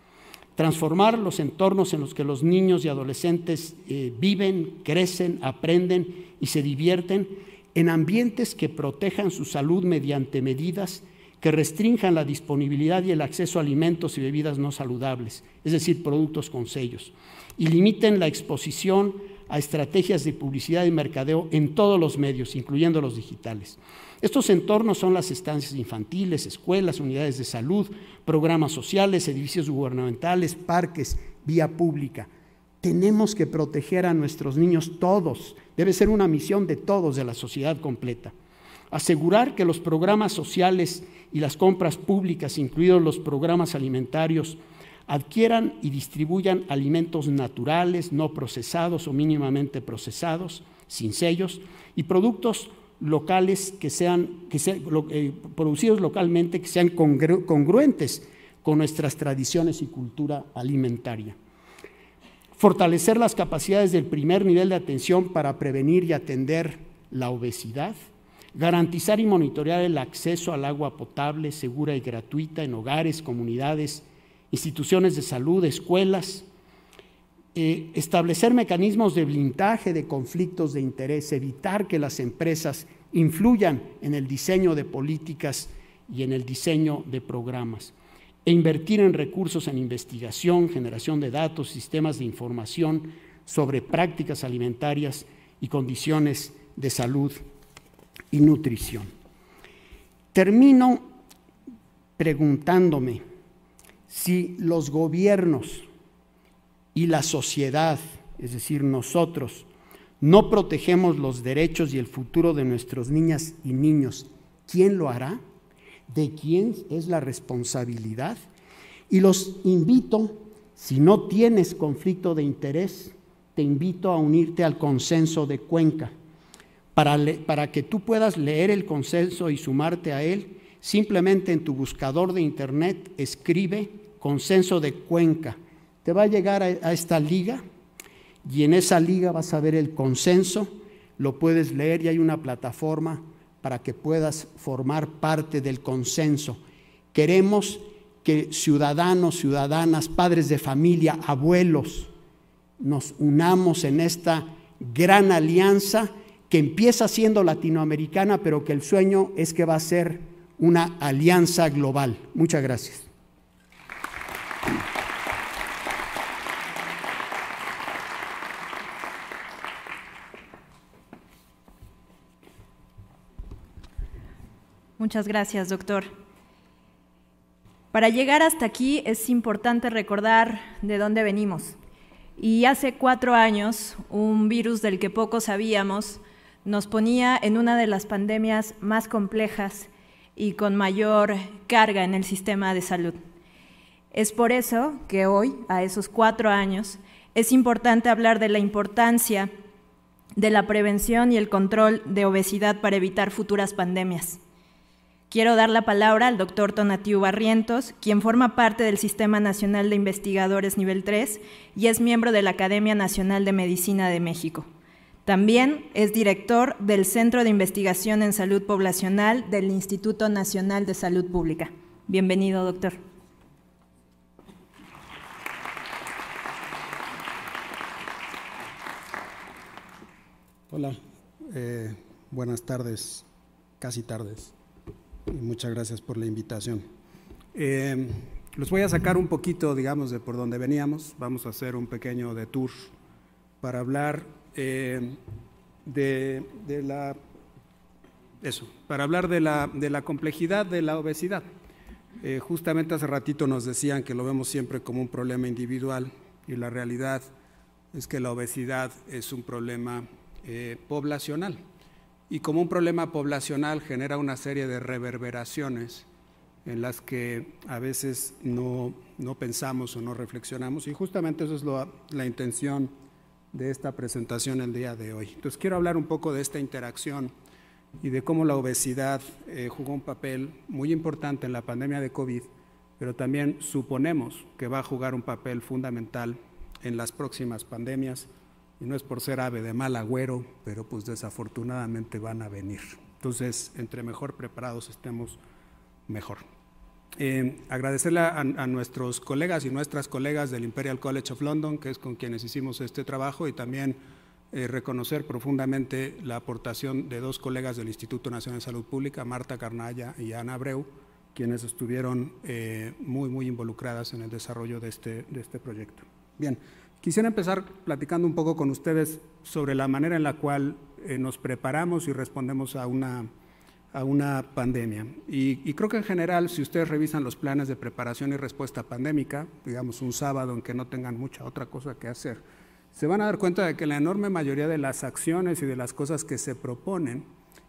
Transformar los entornos en los que los niños y adolescentes eh, viven, crecen, aprenden y se divierten en ambientes que protejan su salud mediante medidas que restrinjan la disponibilidad y el acceso a alimentos y bebidas no saludables, es decir, productos con sellos, y limiten la exposición a estrategias de publicidad y mercadeo en todos los medios, incluyendo los digitales. Estos entornos son las estancias infantiles, escuelas, unidades de salud, programas sociales, edificios gubernamentales, parques, vía pública. Tenemos que proteger a nuestros niños todos. Debe ser una misión de todos, de la sociedad completa asegurar que los programas sociales y las compras públicas, incluidos los programas alimentarios, adquieran y distribuyan alimentos naturales, no procesados o mínimamente procesados, sin sellos, y productos locales que sean, eh, producidos localmente, que sean congruentes con nuestras tradiciones y cultura alimentaria. Fortalecer las capacidades del primer nivel de atención para prevenir y atender la obesidad, garantizar y monitorear el acceso al agua potable, segura y gratuita en hogares, comunidades, instituciones de salud, escuelas, eh, establecer mecanismos de blindaje de conflictos de interés, evitar que las empresas influyan en el diseño de políticas y en el diseño de programas, e invertir en recursos en investigación, generación de datos, sistemas de información sobre prácticas alimentarias y condiciones de salud y nutrición. Termino preguntándome si los gobiernos y la sociedad, es decir, nosotros, no protegemos los derechos y el futuro de nuestros niñas y niños, ¿quién lo hará? ¿De quién es la responsabilidad? Y los invito, si no tienes conflicto de interés, te invito a unirte al consenso de Cuenca para, que tú puedas leer el consenso y sumarte a él, simplemente en tu buscador de internet escribe consenso de Cuenca. Te va a llegar a esta liga y en esa liga vas a ver el consenso, lo puedes leer y hay una plataforma para que puedas formar parte del consenso. Queremos que ciudadanos, ciudadanas, padres de familia, abuelos, nos unamos en esta gran alianza que empieza siendo latinoamericana, pero que el sueño es que va a ser una alianza global. Muchas gracias. Muchas gracias, doctor. Para llegar hasta aquí es importante recordar de dónde venimos. Y hace cuatro años, un virus del que poco sabíamos, nos ponía en una de las pandemias más complejas y con mayor carga en el sistema de salud. Es por eso que hoy, a esos cuatro años, es importante hablar de la importancia de la prevención y el control de obesidad para evitar futuras pandemias. Quiero dar la palabra al doctor Tonatiu Barrientos, quien forma parte del Sistema Nacional de Investigadores Nivel 3 y es miembro de la Academia Nacional de Medicina de México. También es director del Centro de Investigación en Salud Poblacional del Instituto Nacional de Salud Pública. Bienvenido, doctor. Hola, eh, buenas tardes, casi tardes, y muchas gracias por la invitación. Eh, los voy a sacar un poquito, digamos, de por donde veníamos, vamos a hacer un pequeño detour para hablar eh, de, de, la eso, para hablar de la, de la complejidad de la obesidad. Eh, justamente hace ratito nos decían que lo vemos siempre como un problema individual y la realidad es que la obesidad es un problema eh, poblacional y como un problema poblacional genera una serie de reverberaciones en las que a veces no, no pensamos o no reflexionamos y justamente eso es lo, la intención de esta presentación el día de hoy. Entonces quiero hablar un poco de esta interacción y de cómo la obesidad eh, jugó un papel muy importante en la pandemia de COVID, pero también suponemos que va a jugar un papel fundamental en las próximas pandemias, y no es por ser ave de mal agüero, pero pues desafortunadamente van a venir. Entonces, entre mejor preparados estemos, mejor. Eh, agradecerle a, nuestros colegas y nuestras colegas del Imperial College of London, que es con quienes hicimos este trabajo, y también eh, reconocer profundamente la aportación de dos colegas del Instituto Nacional de Salud Pública, Marta Carnaya y Ana Abreu, quienes estuvieron eh, muy, muy involucradas en el desarrollo de este, de este proyecto. Bien, quisiera empezar platicando un poco con ustedes sobre la manera en la cual nos preparamos y respondemos a una a una pandemia. Y, y, creo que en general, si ustedes revisan los planes de preparación y respuesta pandémica, digamos un sábado en que no tengan mucha otra cosa que hacer, se van a dar cuenta de que la enorme mayoría de las acciones y de las cosas que se proponen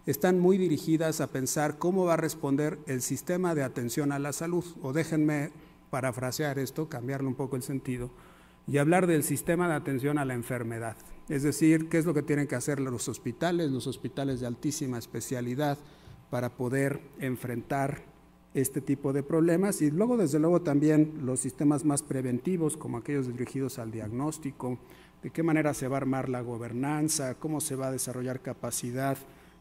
están muy dirigidas a pensar cómo va a responder el sistema de atención a la salud, o déjenme parafrasear esto, cambiarle un poco el sentido, y hablar del sistema de atención a la enfermedad. Es decir, qué es lo que tienen que hacer los hospitales, los hospitales de altísima especialidad, para poder enfrentar este tipo de problemas y luego desde luego también los sistemas más preventivos como aquellos dirigidos al diagnóstico, de qué manera se va a armar la gobernanza, cómo se va a desarrollar capacidad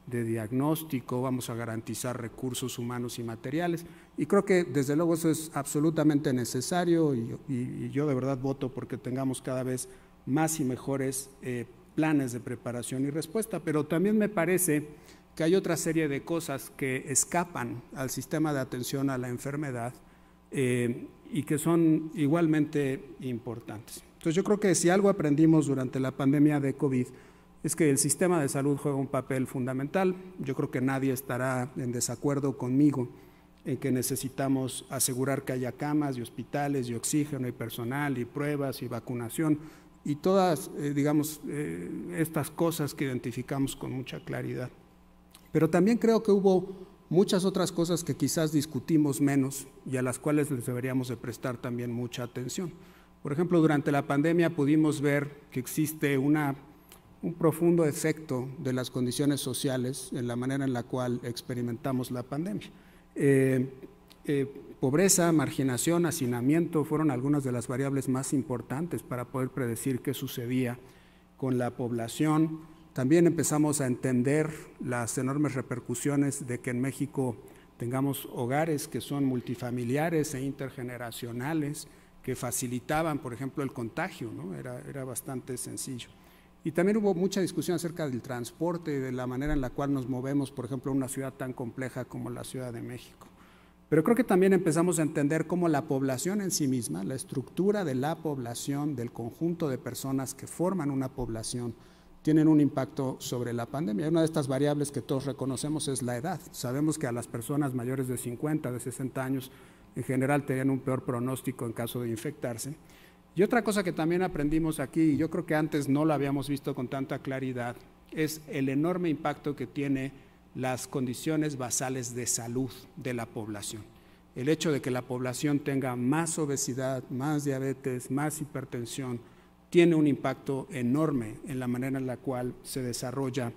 de diagnóstico, vamos a garantizar recursos humanos y materiales. Y creo que desde luego eso es absolutamente necesario y, yo de verdad voto porque tengamos cada vez más y mejores eh, planes de preparación y respuesta, pero también me parece hay otra serie de cosas que escapan al sistema de atención a la enfermedad eh, y que son igualmente importantes. Entonces yo creo que si algo aprendimos durante la pandemia de COVID es que el sistema de salud juega un papel fundamental. Yo creo que nadie estará en desacuerdo conmigo en que necesitamos asegurar que haya camas y hospitales y oxígeno y personal y pruebas y vacunación y todas, eh, digamos, eh, estas cosas que identificamos con mucha claridad. Pero también creo que hubo muchas otras cosas que quizás discutimos menos y a las cuales les deberíamos de prestar también mucha atención. Por ejemplo, durante la pandemia pudimos ver que existe un profundo efecto de las condiciones sociales en la manera en la cual experimentamos la pandemia. Eh, eh, pobreza, marginación, hacinamiento fueron algunas de las variables más importantes para poder predecir qué sucedía con la población, también empezamos a entender las enormes repercusiones de que en México tengamos hogares que son multifamiliares e intergeneracionales, que facilitaban, por ejemplo, el contagio, ¿no? era, bastante sencillo. Y también hubo mucha discusión acerca del transporte y de la manera en la cual nos movemos, por ejemplo, en una ciudad tan compleja como la Ciudad de México. Pero creo que también empezamos a entender cómo la población en sí misma, la estructura de la población, del conjunto de personas que forman una población, tienen un impacto sobre la pandemia. Una de estas variables que todos reconocemos es la edad. Sabemos que a las personas mayores de 50, de 60 años, en general tenían un peor pronóstico en caso de infectarse. Y otra cosa que también aprendimos aquí, y yo creo que antes no la habíamos visto con tanta claridad, es el enorme impacto que tiene las condiciones basales de salud de la población. El hecho de que la población tenga más obesidad, más diabetes, más hipertensión, tiene un impacto enorme en la manera en la cual se desarrolla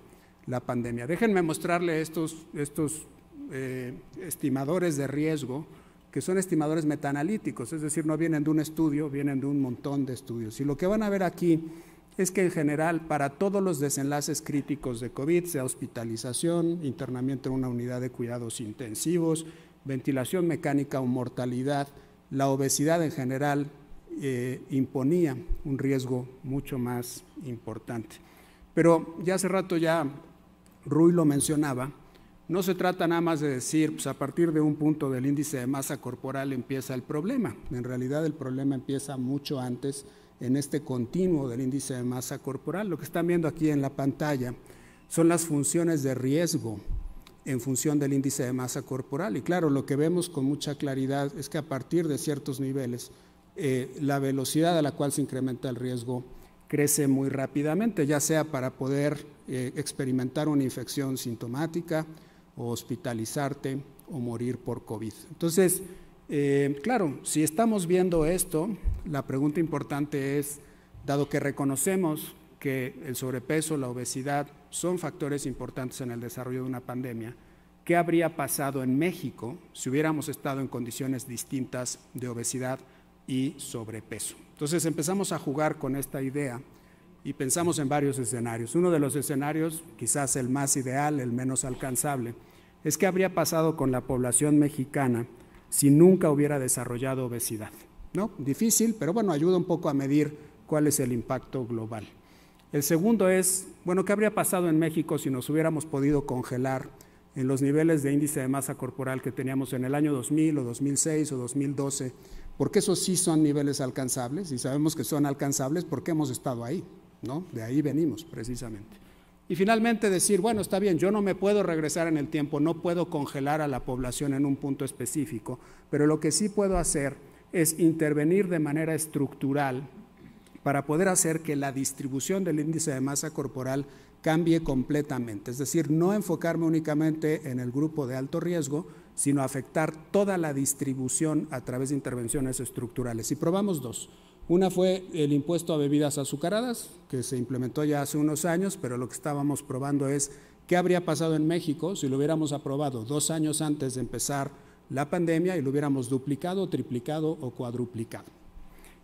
la pandemia. Déjenme mostrarle estos, estos eh, estimadores de riesgo, que son estimadores metaanalíticos, es decir, no vienen de un estudio, vienen de un montón de estudios. Y lo que van a ver aquí es que en general para todos los desenlaces críticos de COVID, sea hospitalización, internamiento en una unidad de cuidados intensivos, ventilación mecánica o mortalidad, la obesidad en general, eh, imponía un riesgo mucho más importante. Pero ya hace rato ya Rui lo mencionaba, no se trata nada más de decir, pues a partir de un punto del índice de masa corporal empieza el problema. En realidad el problema empieza mucho antes en este continuo del índice de masa corporal. Lo que están viendo aquí en la pantalla son las funciones de riesgo en función del índice de masa corporal. Y claro, lo que vemos con mucha claridad es que a partir de ciertos niveles eh, la velocidad a la cual se incrementa el riesgo crece muy rápidamente, ya sea para poder eh, experimentar una infección sintomática o hospitalizarte o morir por COVID. Entonces, eh, claro, si estamos viendo esto, la pregunta importante es, dado que reconocemos que el sobrepeso, la obesidad son factores importantes en el desarrollo de una pandemia, ¿qué habría pasado en México si hubiéramos estado en condiciones distintas de obesidad? y sobrepeso. Entonces empezamos a jugar con esta idea y pensamos en varios escenarios. Uno de los escenarios, quizás el más ideal, el menos alcanzable, es qué habría pasado con la población mexicana si nunca hubiera desarrollado obesidad. ¿No? Difícil, pero bueno, ayuda un poco a medir cuál es el impacto global. El segundo es, bueno, ¿qué habría pasado en México si nos hubiéramos podido congelar en los niveles de índice de masa corporal que teníamos en el año 2000 o 2006 o 2012 porque esos sí son niveles alcanzables y sabemos que son alcanzables porque hemos estado ahí, ¿no? De ahí venimos precisamente. Y finalmente decir, bueno, está bien, yo no me puedo regresar en el tiempo, no puedo congelar a la población en un punto específico, pero lo que sí puedo hacer es intervenir de manera estructural para poder hacer que la distribución del índice de masa corporal cambie completamente. Es decir, no enfocarme únicamente en el grupo de alto riesgo, sino afectar toda la distribución a través de intervenciones estructurales. Y probamos dos. Una fue el impuesto a bebidas azucaradas, que se implementó ya hace unos años, pero lo que estábamos probando es qué habría pasado en México si lo hubiéramos aprobado dos años antes de empezar la pandemia y lo hubiéramos duplicado, triplicado o cuadruplicado.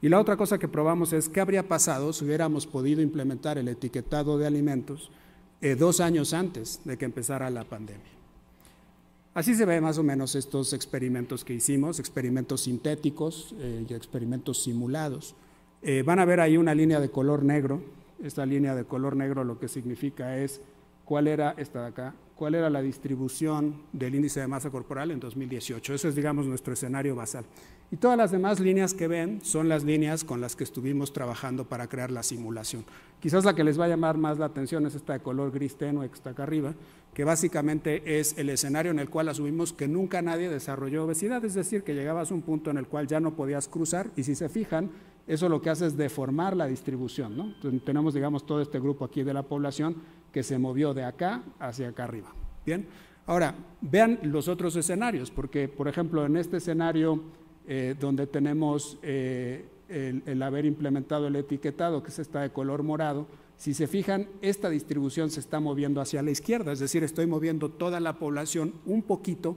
Y la otra cosa que probamos es qué habría pasado si hubiéramos podido implementar el etiquetado de alimentos eh, dos años antes de que empezara la pandemia. Así se ve más o menos estos experimentos que hicimos, experimentos sintéticos eh, y experimentos simulados. Eh, van a ver ahí una línea de color negro. Esta línea de color negro lo que significa es cuál era, esta de acá, cuál era la distribución del índice de masa corporal en 2018. Ese es, digamos, nuestro escenario basal. Y todas las demás líneas que ven son las líneas con las que estuvimos trabajando para crear la simulación. Quizás la que les va a llamar más la atención es esta de color gris tenue que está acá arriba, que básicamente es el escenario en el cual asumimos que nunca nadie desarrolló obesidad, es decir, que llegabas a un punto en el cual ya no podías cruzar y si se fijan, eso lo que hace es deformar la distribución. ¿no? tenemos, digamos, todo este grupo aquí de la población que se movió de acá hacia acá arriba. Bien, ahora vean los otros escenarios, porque, por ejemplo, en este escenario eh, donde tenemos eh, el, el haber implementado el etiquetado, que es esta de color morado, si se fijan, esta distribución se está moviendo hacia la izquierda, es decir, estoy moviendo toda la población un poquito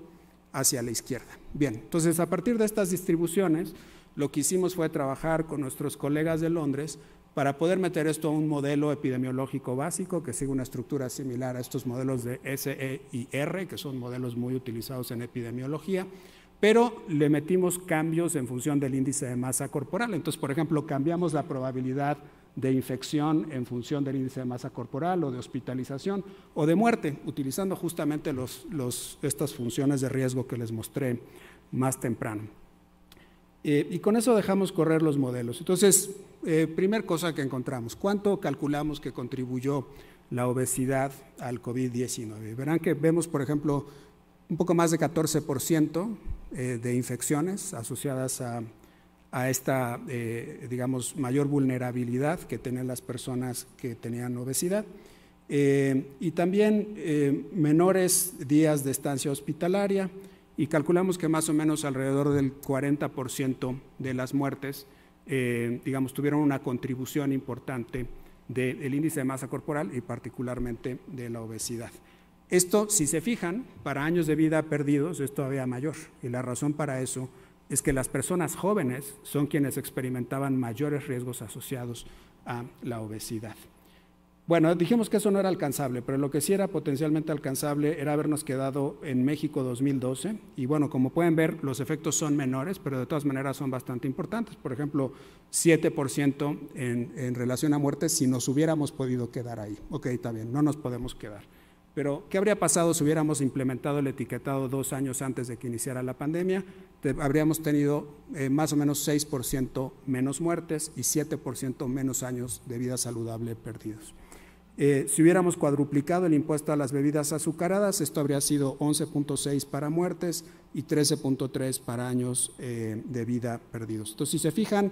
hacia la izquierda. Bien, entonces a partir de estas distribuciones, lo que hicimos fue trabajar con nuestros colegas de Londres para poder meter esto a un modelo epidemiológico básico que sigue una estructura similar a estos modelos de SE y R, que son modelos muy utilizados en epidemiología, pero le metimos cambios en función del índice de masa corporal. Entonces, por ejemplo, cambiamos la probabilidad de infección en función del índice de masa corporal o de hospitalización o de muerte, utilizando justamente estas funciones de riesgo que les mostré más temprano. Eh, y con eso dejamos correr los modelos. Entonces, eh, primer cosa que encontramos, ¿cuánto calculamos que contribuyó la obesidad al COVID-19? Verán que vemos, por ejemplo, un poco más de 14% eh, de infecciones asociadas a, esta, eh, digamos, mayor vulnerabilidad que tienen las personas que tenían obesidad. y también menores días de estancia hospitalaria, y calculamos que más o menos alrededor del 40% de las muertes, eh, digamos, tuvieron una contribución importante del índice de masa corporal y particularmente de la obesidad. Esto, si se fijan, para años de vida perdidos es todavía mayor y la razón para eso es que las personas jóvenes son quienes experimentaban mayores riesgos asociados a la obesidad. Bueno, dijimos que eso no era alcanzable, pero lo que sí era potencialmente alcanzable era habernos quedado en México 2012. Y bueno, como pueden ver, los efectos son menores, pero de todas maneras son bastante importantes. Por ejemplo, 7% en, relación a muertes si nos hubiéramos podido quedar ahí. Ok, está bien, no nos podemos quedar. Pero, ¿qué habría pasado si hubiéramos implementado el etiquetado dos años antes de que iniciara la pandemia? habríamos tenido eh, más o menos 6% menos muertes y 7% menos años de vida saludable perdidos. Eh, si hubiéramos cuadruplicado el impuesto a las bebidas azucaradas, esto habría sido 11.6 para muertes y 13.3 para años eh, de vida perdidos. Entonces, si se fijan,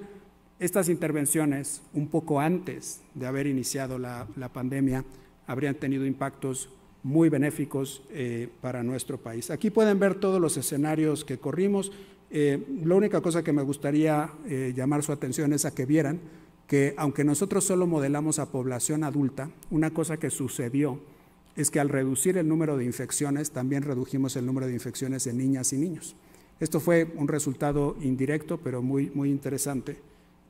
estas intervenciones, un poco antes de haber iniciado la, pandemia, habrían tenido impactos muy benéficos eh, para nuestro país. Aquí pueden ver todos los escenarios que corrimos. la única cosa que me gustaría llamar su atención es a que vieran que aunque nosotros solo modelamos a población adulta, una cosa que sucedió es que al reducir el número de infecciones, también redujimos el número de infecciones en niñas y niños. Esto fue un resultado indirecto, pero muy, muy interesante,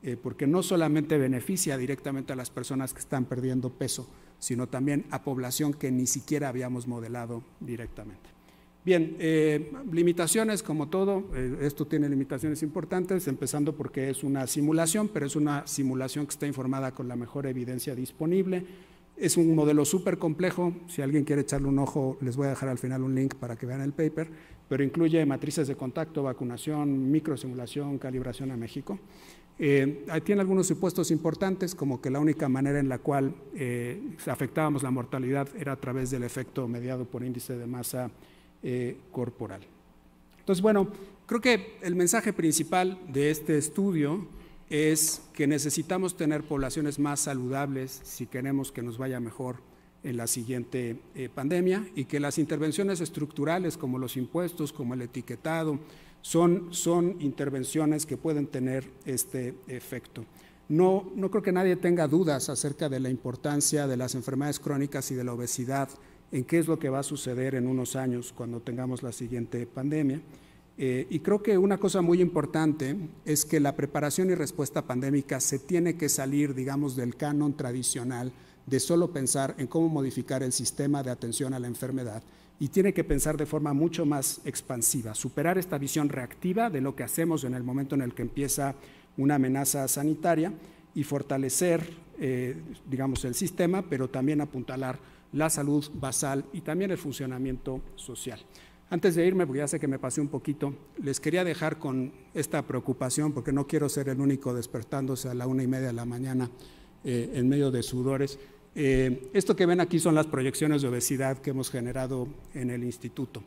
eh, porque no solamente beneficia directamente a las personas que están perdiendo peso, sino también a población que ni siquiera habíamos modelado directamente. Bien, eh, limitaciones como todo, eh, esto tiene limitaciones importantes, empezando porque es una simulación, pero es una simulación que está informada con la mejor evidencia disponible. Es un modelo súper complejo, si alguien quiere echarle un ojo, les voy a dejar al final un link para que vean el paper, pero incluye matrices de contacto, vacunación, micro simulación, calibración a México. Eh, tiene algunos supuestos importantes, como que la única manera en la cual afectábamos la mortalidad era a través del efecto mediado por índice de masa eh, corporal. Entonces, bueno, creo que el mensaje principal de este estudio es que necesitamos tener poblaciones más saludables si queremos que nos vaya mejor en la siguiente eh, pandemia y que las intervenciones estructurales como los impuestos, como el etiquetado, son, son intervenciones que pueden tener este efecto. no creo que nadie tenga dudas acerca de la importancia de las enfermedades crónicas y de la obesidad en qué es lo que va a suceder en unos años cuando tengamos la siguiente pandemia. Eh, y creo que una cosa muy importante es que la preparación y respuesta pandémica se tiene que salir, digamos, del canon tradicional de solo pensar en cómo modificar el sistema de atención a la enfermedad y tiene que pensar de forma mucho más expansiva, superar esta visión reactiva de lo que hacemos en el momento en el que empieza una amenaza sanitaria y fortalecer, eh, digamos, el sistema, pero también apuntalar la salud basal y también el funcionamiento social. Antes de irme, porque ya sé que me pasé un poquito, les quería dejar con esta preocupación, porque no quiero ser el único despertándose a la una y media de la mañana eh, en medio de sudores. Eh, esto que ven aquí son las proyecciones de obesidad que hemos generado en el instituto.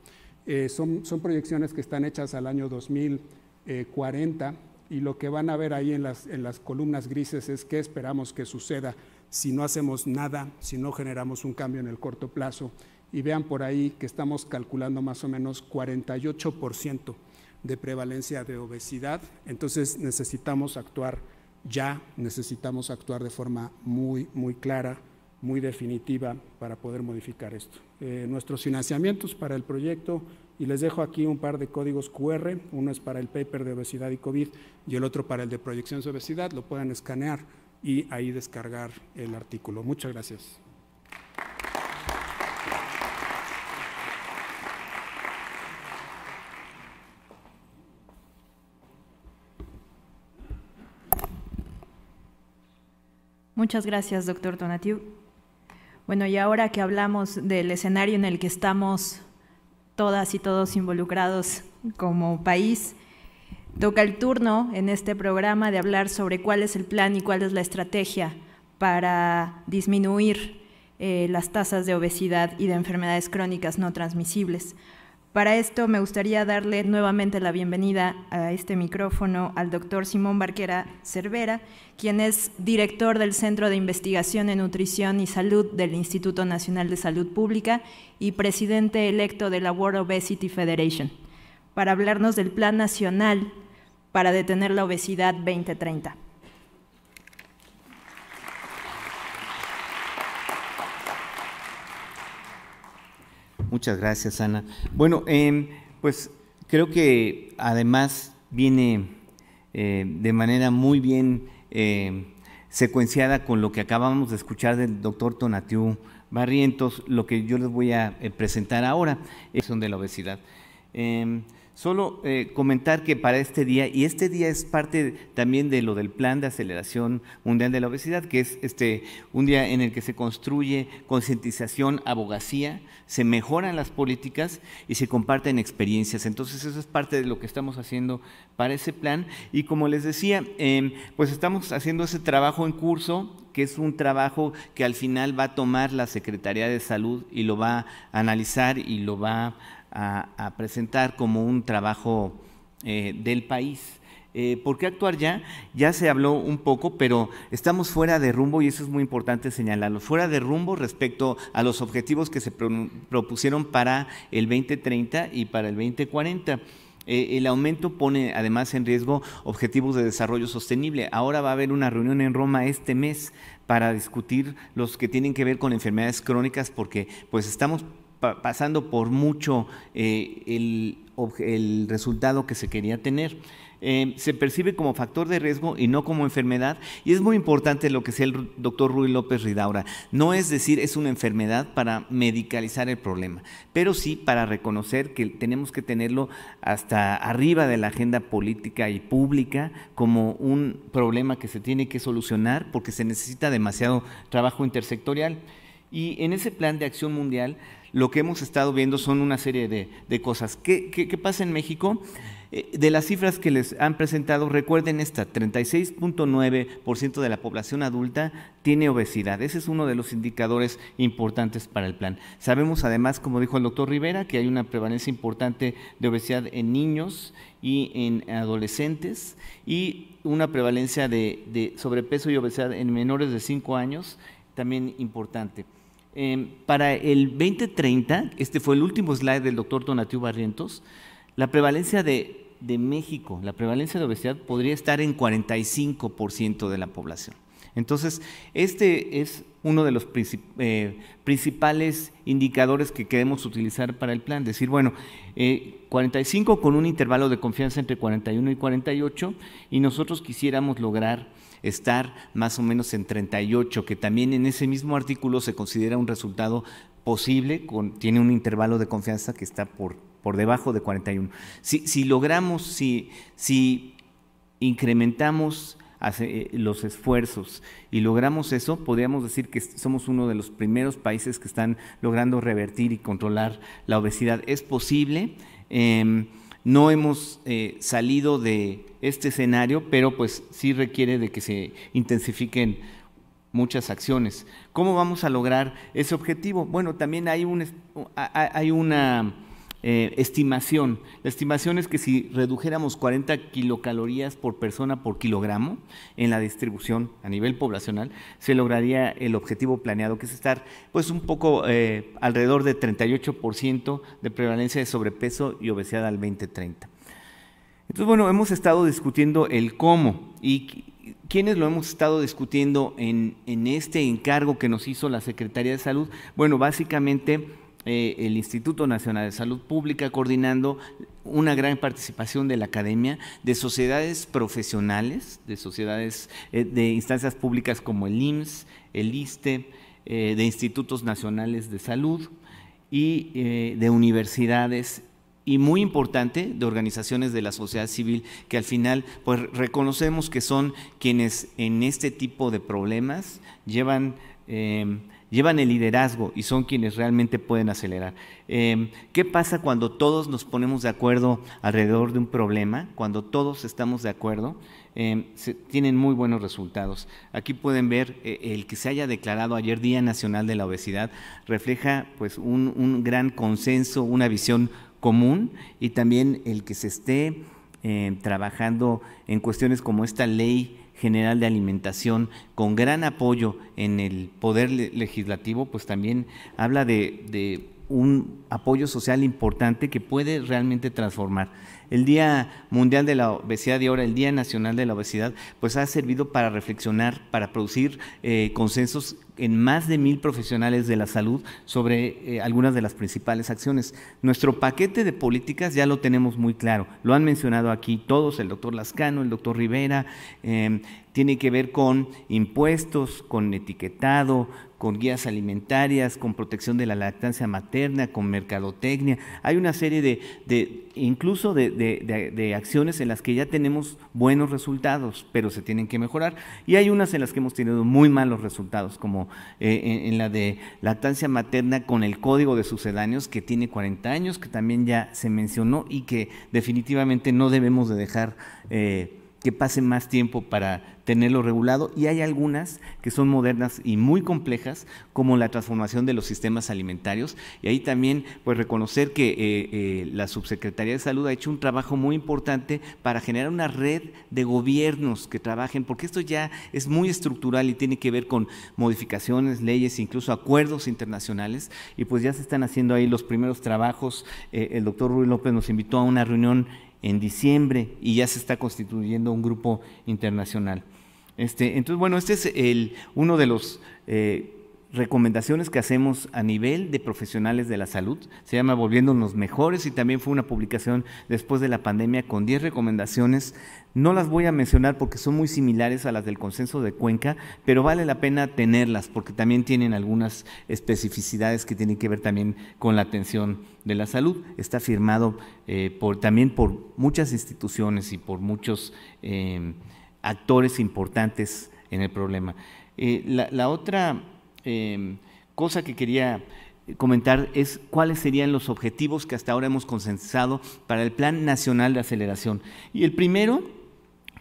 Eh, son, proyecciones que están hechas al año 2040 y lo que van a ver ahí en las, en las columnas grises es qué esperamos que suceda si no hacemos nada, si no generamos un cambio en el corto plazo. Y vean por ahí que estamos calculando más o menos 48% de prevalencia de obesidad. Entonces necesitamos actuar ya, necesitamos actuar de forma muy, muy clara, muy definitiva para poder modificar esto. Eh, nuestros financiamientos para el proyecto, y les dejo aquí un par de códigos QR, uno es para el paper de obesidad y COVID y el otro para el de proyecciones de obesidad, lo pueden escanear y ahí descargar el artículo. Muchas gracias. Muchas gracias, doctor Donatiu. Bueno, y ahora que hablamos del escenario en el que estamos todas y todos involucrados como país, Toca el turno en este programa de hablar sobre cuál es el plan y cuál es la estrategia para disminuir eh, las tasas de obesidad y de enfermedades crónicas no transmisibles. Para esto me gustaría darle nuevamente la bienvenida a este micrófono al doctor Simón Barquera Cervera, quien es director del Centro de Investigación en Nutrición y Salud del Instituto Nacional de Salud Pública y presidente electo de la World Obesity Federation, para hablarnos del Plan Nacional para detener la obesidad 2030. Muchas gracias, Ana. Bueno, em, pues creo que además viene eh, de manera muy bien em, secuenciada con lo que acabamos de escuchar del doctor Tonatiu Barrientos, lo que yo les voy a eh, presentar ahora es de la obesidad. Em, Solo eh, comentar que para este día, y este día es parte también de lo del Plan de Aceleración Mundial de la Obesidad, que es este, un día en el que se construye concientización, abogacía, se mejoran las políticas y se comparten experiencias. Entonces eso es parte de lo que estamos haciendo para ese plan. Y como les decía, em, pues estamos haciendo ese trabajo en curso, que es un trabajo que al final va a tomar la Secretaría de Salud y lo va a analizar y lo va a a, presentar como un trabajo eh, del país. Eh, ¿Por qué actuar ya? Ya se habló un poco, pero estamos fuera de rumbo y eso es muy importante señalarlo. Fuera de rumbo respecto a los objetivos que se propusieron para el 2030 y para el 2040. Eh, el aumento pone además en riesgo objetivos de desarrollo sostenible. Ahora va a haber una reunión en Roma este mes para discutir los que tienen que ver con enfermedades crónicas porque pues estamos pasando por mucho eh, el, resultado que se quería tener. Eh, se percibe como factor de riesgo y no como enfermedad. Y es muy importante lo que decía el doctor Rui López Ridaura. No es decir es una enfermedad para medicalizar el problema, pero sí para reconocer que tenemos que tenerlo hasta arriba de la agenda política y pública como un problema que se tiene que solucionar porque se necesita demasiado trabajo intersectorial. Y en ese plan de acción mundial lo que hemos estado viendo son una serie de, cosas. ¿Qué, pasa en México? Eh, de las cifras que les han presentado, recuerden esta, 36.9% de la población adulta tiene obesidad. Ese es uno de los indicadores importantes para el plan. Sabemos además, como dijo el doctor Rivera, que hay una prevalencia importante de obesidad en niños y en adolescentes y una prevalencia de, de sobrepeso y obesidad en menores de 5 años también importante. Em, para el 2030, este fue el último slide del doctor Donatiu Barrientos, la prevalencia de, México, la prevalencia de obesidad podría estar en 45% de la población. Entonces, este es uno de los eh, principales indicadores que queremos utilizar para el plan. Decir, bueno, 45 eh, con un intervalo de confianza entre 41 y 48 y nosotros quisiéramos lograr estar más o menos en 38, que también en ese mismo artículo se considera un resultado posible, con, tiene un intervalo de confianza que está por, por debajo de 41. Si, logramos, si, si incrementamos eh, los esfuerzos y logramos eso, podríamos decir que somos uno de los primeros países que están logrando revertir y controlar la obesidad. Es posible. Em, no hemos eh, salido de este escenario, pero pues sí requiere de que se intensifiquen muchas acciones. ¿Cómo vamos a lograr ese objetivo? Bueno, también hay, un, hay una eh, estimación. La estimación es que si redujéramos 40 kilocalorías por persona por kilogramo en la distribución a nivel poblacional, se lograría el objetivo planeado, que es estar pues un poco eh, alrededor de 38% de prevalencia de sobrepeso y obesidad al 2030. Entonces, bueno, hemos estado discutiendo el cómo y ¿Quiénes lo hemos estado discutiendo en, en, este encargo que nos hizo la Secretaría de Salud? Bueno, básicamente eh, el Instituto Nacional de Salud Pública, coordinando una gran participación de la academia, de sociedades profesionales, de sociedades eh, de instancias públicas como el IMSS, el ISTE, eh, de institutos nacionales de salud y de universidades y muy importante de organizaciones de la sociedad civil que al final pues reconocemos que son quienes en este tipo de problemas llevan llevan el liderazgo y son quienes realmente pueden acelerar. Em, ¿Qué pasa cuando todos nos ponemos de acuerdo alrededor de un problema? Cuando todos estamos de acuerdo, em, se, tienen muy buenos resultados. Aquí pueden ver eh, el que se haya declarado ayer Día Nacional de la Obesidad refleja pues un, un gran consenso, una visión común y también el que se esté em, trabajando en cuestiones como esta ley General de Alimentación, con gran apoyo en el Poder Legislativo, pues también habla de, de un apoyo social importante que puede realmente transformar. El Día Mundial de la Obesidad y ahora el Día Nacional de la Obesidad, pues ha servido para reflexionar, para producir eh, consensos en más de mil profesionales de la salud sobre eh, algunas de las principales acciones. Nuestro paquete de políticas ya lo tenemos muy claro, lo han mencionado aquí todos, el doctor Lascano, el doctor Rivera, eh, tiene que ver con impuestos, con etiquetado, con guías alimentarias, con protección de la lactancia materna, con mercadotecnia. Hay una serie de, incluso de, acciones en las que ya tenemos buenos resultados, pero se tienen que mejorar. Y hay unas en las que hemos tenido muy malos resultados, como eh, en, la de lactancia materna con el código de sucedáneos, que tiene 40 años, que también ya se mencionó y que definitivamente no debemos de dejar. Eh, que pasen más tiempo para tenerlo regulado y hay algunas que son modernas y muy complejas como la transformación de los sistemas alimentarios y ahí también pues reconocer que eh, eh, la subsecretaría de salud ha hecho un trabajo muy importante para generar una red de gobiernos que trabajen porque esto ya es muy estructural y tiene que ver con modificaciones leyes incluso acuerdos internacionales y pues ya se están haciendo ahí los primeros trabajos eh, el doctor Ruy López nos invitó a una reunión en diciembre y ya se está constituyendo un grupo internacional. Este, entonces, bueno, este es el, uno de los eh, recomendaciones que hacemos a nivel de profesionales de la salud. Se llama Volviéndonos Mejores y también fue una publicación después de la pandemia con 10 recomendaciones. No las voy a mencionar porque son muy similares a las del consenso de Cuenca, pero vale la pena tenerlas porque también tienen algunas especificidades que tienen que ver también con la atención de la salud. Está firmado eh, también por muchas instituciones y por muchos eh, actores importantes en el problema. Eh, la, la otra Em, cosa que quería comentar es cuáles serían los objetivos que hasta ahora hemos consensado para el Plan Nacional de Aceleración. Y el primero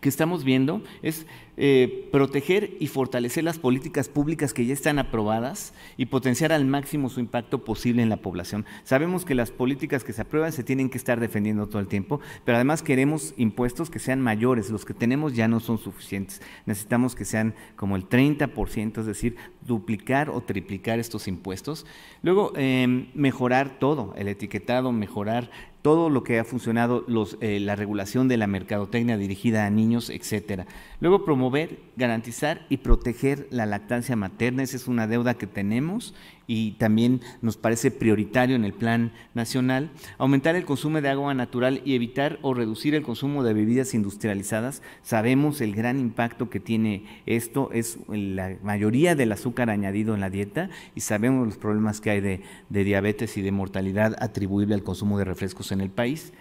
que estamos viendo es eh, proteger y fortalecer las políticas públicas que ya están aprobadas y potenciar al máximo su impacto posible en la población. Sabemos que las políticas que se aprueban se tienen que estar defendiendo todo el tiempo, pero además queremos impuestos que sean mayores, los que tenemos ya no son suficientes. Necesitamos que sean como el 30%, es decir, duplicar o triplicar estos impuestos. Luego, eh, mejorar todo, el etiquetado, mejorar todo lo que ha funcionado, los, eh, la regulación de la mercadotecnia dirigida a niños, etcétera. Luego promover, garantizar y proteger la lactancia materna, esa es una deuda que tenemos y también nos parece prioritario en el plan nacional, aumentar el consumo de agua natural y evitar o reducir el consumo de bebidas industrializadas. Sabemos el gran impacto que tiene esto, es la mayoría del azúcar añadido en la dieta y sabemos los problemas que hay de, de diabetes y de mortalidad atribuible al consumo de refrescos en el país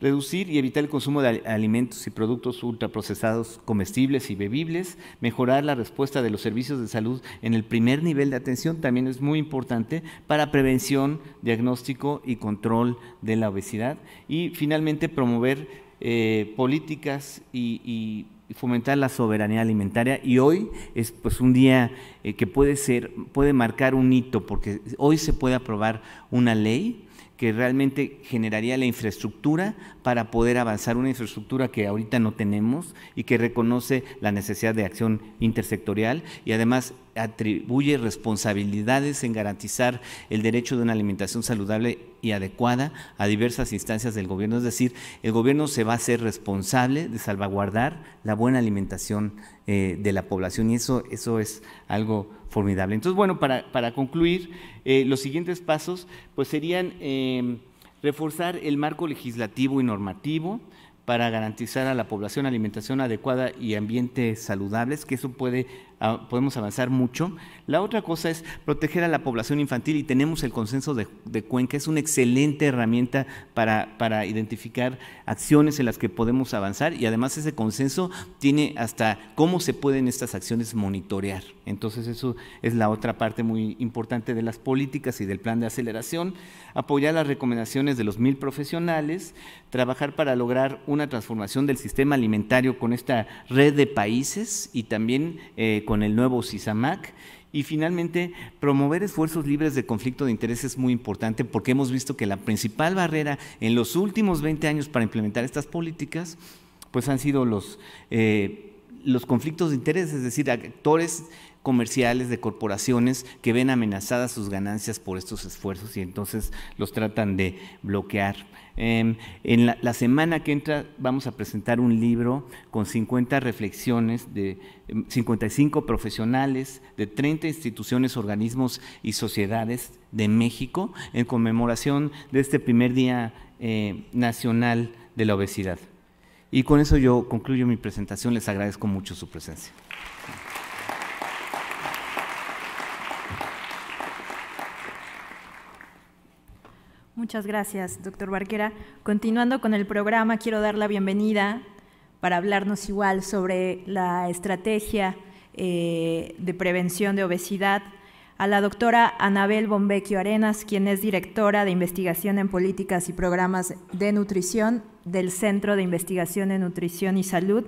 reducir y evitar el consumo de alimentos y productos ultraprocesados comestibles y bebibles, mejorar la respuesta de los servicios de salud en el primer nivel de atención también es muy importante para prevención, diagnóstico y control de la obesidad y finalmente promover eh, políticas y, fomentar la soberanía alimentaria y hoy es pues un día eh, que puede ser puede marcar un hito porque hoy se puede aprobar una ley que realmente generaría la infraestructura para poder avanzar, una infraestructura que ahorita no tenemos y que reconoce la necesidad de acción intersectorial y además atribuye responsabilidades en garantizar el derecho de una alimentación saludable y adecuada a diversas instancias del gobierno. Es decir, el gobierno se va a hacer responsable de salvaguardar la buena alimentación eh, de la población y eso, eso es algo formidable. Entonces, bueno, para, concluir, eh, los siguientes pasos pues serían em, reforzar el marco legislativo y normativo para garantizar a la población alimentación adecuada y ambientes saludables, que eso puede Ah, podemos avanzar mucho. La otra cosa es proteger a la población infantil y tenemos el consenso de, Cuenca, es una excelente herramienta para, identificar acciones en las que podemos avanzar y además ese consenso tiene hasta cómo se pueden estas acciones monitorear. Entonces eso es la otra parte muy importante de las políticas y del plan de aceleración, apoyar las recomendaciones de los mil profesionales, trabajar para lograr una transformación del sistema alimentario con esta red de países y también eh, con el nuevo CISAMAC. Y finalmente, promover esfuerzos libres de conflicto de interés es muy importante porque hemos visto que la principal barrera en los últimos 20 años para implementar estas políticas, pues han sido los, eh, los conflictos de interés, es decir, actores comerciales de corporaciones que ven amenazadas sus ganancias por estos esfuerzos y entonces los tratan de bloquear. Em, en la, semana que entra vamos a presentar un libro con 50 reflexiones de 55 em, profesionales de 30 instituciones, organismos y sociedades de México en conmemoración de este primer Día eh, Nacional de la Obesidad. Y con eso yo concluyo mi presentación. Les agradezco mucho su presencia. Muchas gracias, doctor Barquera. Continuando con el programa, quiero dar la bienvenida para hablarnos igual sobre la estrategia eh, de prevención de obesidad a la doctora Anabel Bombequio Arenas, quien es directora de investigación en políticas y programas de nutrición del Centro de Investigación en Nutrición y Salud.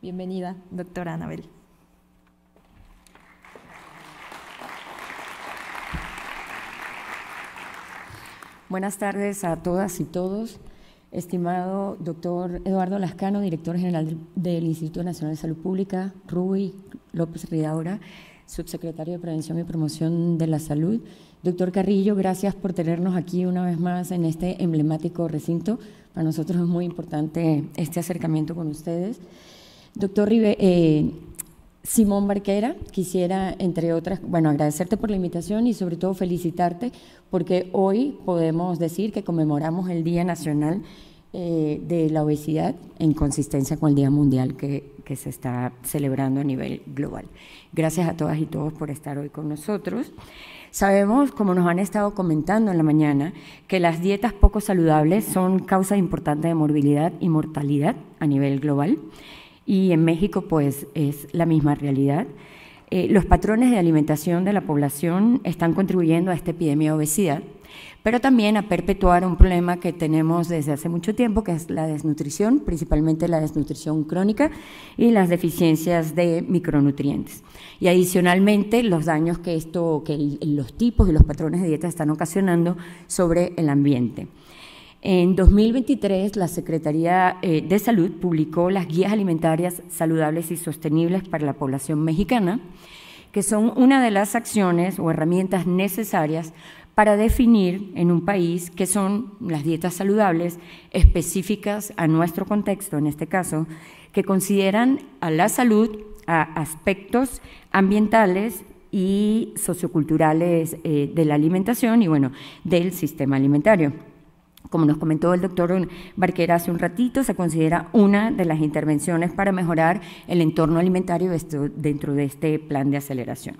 Bienvenida, doctora Anabel. Buenas tardes a todas y todos. Estimado doctor Eduardo Lascano, director general del Instituto Nacional de Salud Pública, Ruy López Ridaura, subsecretario de Prevención y Promoción de la Salud. Doctor Carrillo, gracias por tenernos aquí una vez más en este emblemático recinto. Para nosotros es muy importante este acercamiento con ustedes. Doctor Rive… Eh, Simón Barquera, quisiera, entre otras, bueno, agradecerte por la invitación y sobre todo felicitarte porque hoy podemos decir que conmemoramos el Día Nacional eh, de la Obesidad en consistencia con el Día Mundial que, que se está celebrando a nivel global. Gracias a todas y todos por estar hoy con nosotros. Sabemos, como nos han estado comentando en la mañana, que las dietas poco saludables son causa importante de morbilidad y mortalidad a nivel global y en México pues es la misma realidad. Eh, los patrones de alimentación de la población están contribuyendo a esta epidemia de obesidad, pero también a perpetuar un problema que tenemos desde hace mucho tiempo, que es la desnutrición, principalmente la desnutrición crónica y las deficiencias de micronutrientes. Y adicionalmente los daños que esto, que los tipos y los patrones de dieta están ocasionando sobre el ambiente. En 2023, la Secretaría eh, de Salud publicó las guías alimentarias saludables y sostenibles para la población mexicana, que son una de las acciones o herramientas necesarias para definir en un país qué son las dietas saludables específicas a nuestro contexto, en este caso, que consideran a la salud a aspectos ambientales y socioculturales eh, de la alimentación y bueno, del sistema alimentario. Como nos comentó el doctor Barquera hace un ratito, se considera una de las intervenciones para mejorar el entorno alimentario dentro de este plan de aceleración.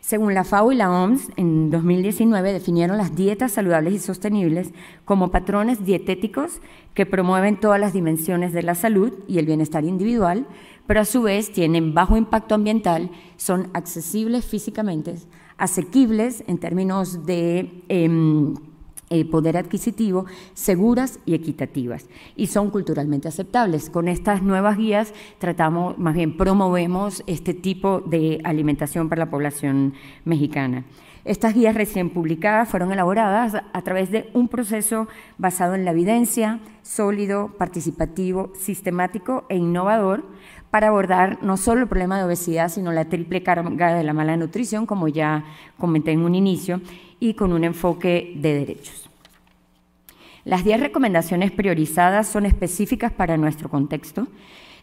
Según la FAO y la OMS, en 2019 definieron las dietas saludables y sostenibles como patrones dietéticos que promueven todas las dimensiones de la salud y el bienestar individual, pero a su vez tienen bajo impacto ambiental, son accesibles físicamente, asequibles en términos de... Em, poder adquisitivo, seguras y equitativas, y son culturalmente aceptables. Con estas nuevas guías tratamos, más bien promovemos este tipo de alimentación para la población mexicana. Estas guías recién publicadas fueron elaboradas a través de un proceso basado en la evidencia, sólido, participativo, sistemático e innovador para abordar no solo el problema de obesidad, sino la triple carga de la mala nutrición, como ya comenté en un inicio, y con un enfoque de derechos. Las 10 recomendaciones priorizadas son específicas para nuestro contexto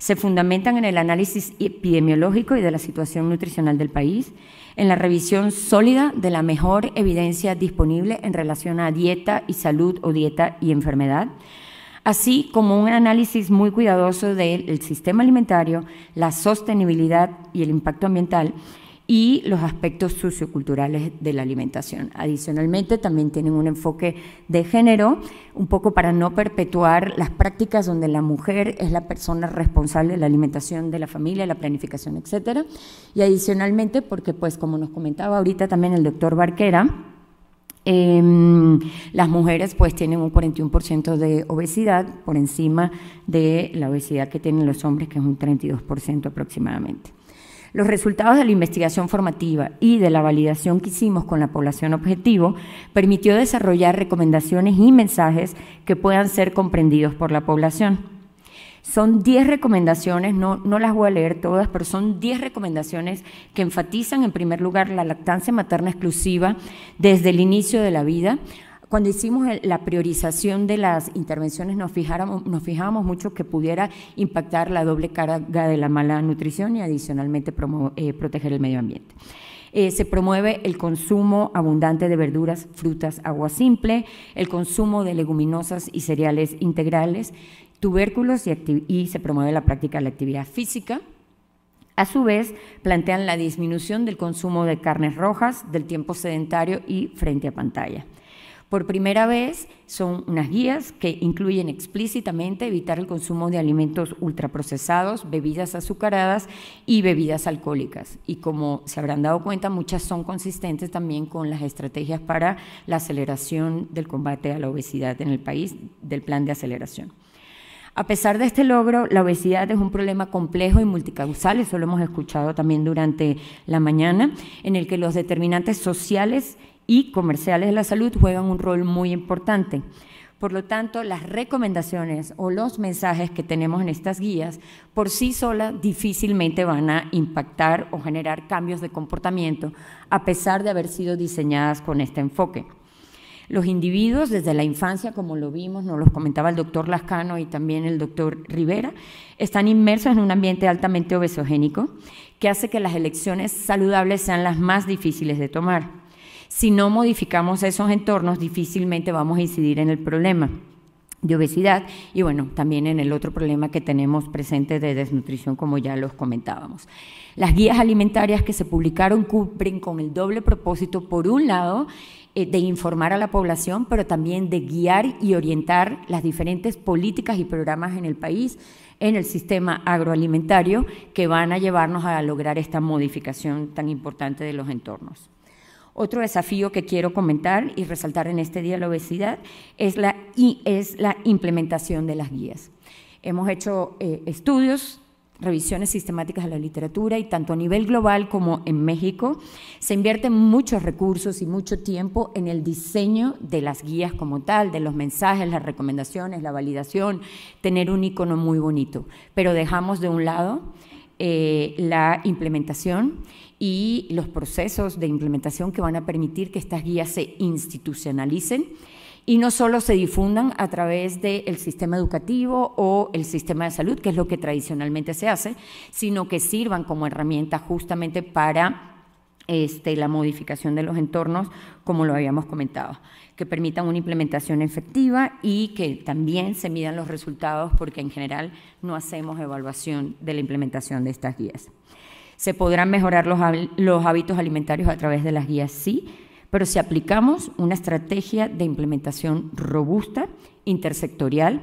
se fundamentan en el análisis epidemiológico y de la situación nutricional del país, en la revisión sólida de la mejor evidencia disponible en relación a dieta y salud o dieta y enfermedad, así como un análisis muy cuidadoso del sistema alimentario, la sostenibilidad y el impacto ambiental y los aspectos socioculturales de la alimentación. Adicionalmente, también tienen un enfoque de género, un poco para no perpetuar las prácticas donde la mujer es la persona responsable de la alimentación de la familia, la planificación, etcétera. Y adicionalmente, porque pues como nos comentaba ahorita también el doctor Barquera, em, las mujeres pues tienen un 41% de obesidad por encima de la obesidad que tienen los hombres, que es un 32% aproximadamente. Los resultados de la investigación formativa y de la validación que hicimos con la población objetivo permitió desarrollar recomendaciones y mensajes que puedan ser comprendidos por la población. Son 10 recomendaciones, no, no, las voy a leer todas, pero son 10 recomendaciones que enfatizan en primer lugar la lactancia materna exclusiva desde el inicio de la vida, cuando hicimos la priorización de las intervenciones nos, fijábamos mucho que pudiera impactar la doble carga de la mala nutrición y adicionalmente eh, proteger el medio ambiente. Eh, se promueve el consumo abundante de verduras, frutas, agua simple, el consumo de leguminosas y cereales integrales, tubérculos y se promueve la práctica de la actividad física, a su vez, plantean la disminución del consumo de carnes rojas, del tiempo sedentario y frente a pantalla. Por primera vez son unas guías que incluyen explícitamente evitar el consumo de alimentos ultraprocesados, bebidas azucaradas y bebidas alcohólicas. Y como se habrán dado cuenta, muchas son consistentes también con las estrategias para la aceleración del combate a la obesidad en el país, del plan de aceleración. A pesar de este logro, la obesidad es un problema complejo y multicausal, eso lo hemos escuchado también durante la mañana, en el que los determinantes sociales y comerciales de la salud juegan un rol muy importante. Por lo tanto, las recomendaciones o los mensajes que tenemos en estas guías por sí solas difícilmente van a impactar o generar cambios de comportamiento, a pesar de haber sido diseñadas con este enfoque. Los individuos desde la infancia, como lo vimos, nos los comentaba el doctor Lascano y también el doctor Rivera, están inmersos en un ambiente altamente obesogénico que hace que las elecciones saludables sean las más difíciles de tomar. Si no modificamos esos entornos, difícilmente vamos a incidir en el problema de obesidad y bueno, también en el otro problema que tenemos presente de desnutrición, como ya los comentábamos. Las guías alimentarias que se publicaron cumplen con el doble propósito, por un lado, eh, de informar a la población, pero también de guiar y orientar las diferentes políticas y programas en el país en el sistema agroalimentario que van a llevarnos a lograr esta modificación tan importante de los entornos. Otro desafío que quiero comentar y resaltar en este día de la obesidad es la, es la implementación de las guías. Hemos hecho eh, estudios revisiones sistemáticas de la literatura y tanto a nivel global como en México se invierten muchos recursos y mucho tiempo en el diseño de las guías como tal, de los mensajes, las recomendaciones, la validación, tener un icono muy bonito, pero dejamos de un lado eh, la implementación y los procesos de implementación que van a permitir que estas guías se institucionalicen y no solo se difundan a través del sistema educativo o el sistema de salud, que es lo que tradicionalmente se hace, sino que sirvan como herramienta justamente para este, la modificación de los entornos, como lo habíamos comentado, que permitan una implementación efectiva y que también se midan los resultados, porque en general no hacemos evaluación de la implementación de estas guías. ¿Se podrán mejorar los, hábitos alimentarios a través de las guías? Sí, pero si aplicamos una estrategia de implementación robusta, intersectorial,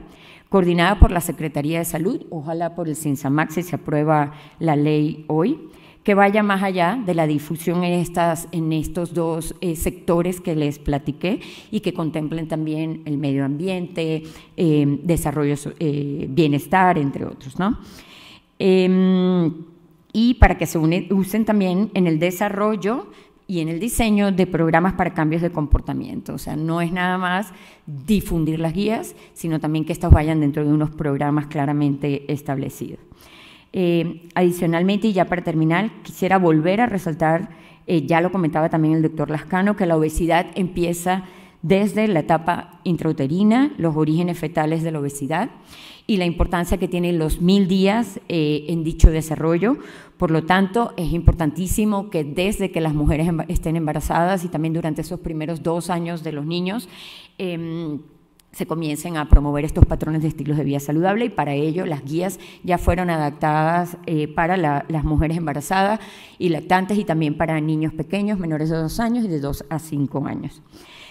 coordinada por la Secretaría de Salud, ojalá por el CINSAMAX si se aprueba la ley hoy, que vaya más allá de la difusión en, estas, en estos dos eh, sectores que les platiqué y que contemplen también el medio ambiente, eh, desarrollo, eh, bienestar, entre otros. ¿no? Em, y para que se usen también en el desarrollo y en el diseño de programas para cambios de comportamiento. O sea, no es nada más difundir las guías, sino también que estas vayan dentro de unos programas claramente establecidos. Eh, adicionalmente, y ya para terminar, quisiera volver a resaltar, eh, ya lo comentaba también el doctor Lascano, que la obesidad empieza desde la etapa intrauterina, los orígenes fetales de la obesidad y la importancia que tienen los mil días eh, en dicho desarrollo, por lo tanto, es importantísimo que desde que las mujeres estén embarazadas y también durante esos primeros dos años de los niños, em, se comiencen a promover estos patrones de estilos de vida saludable y para ello las guías ya fueron adaptadas eh, para las mujeres embarazadas y lactantes y también para niños pequeños menores de dos años y de dos a cinco años.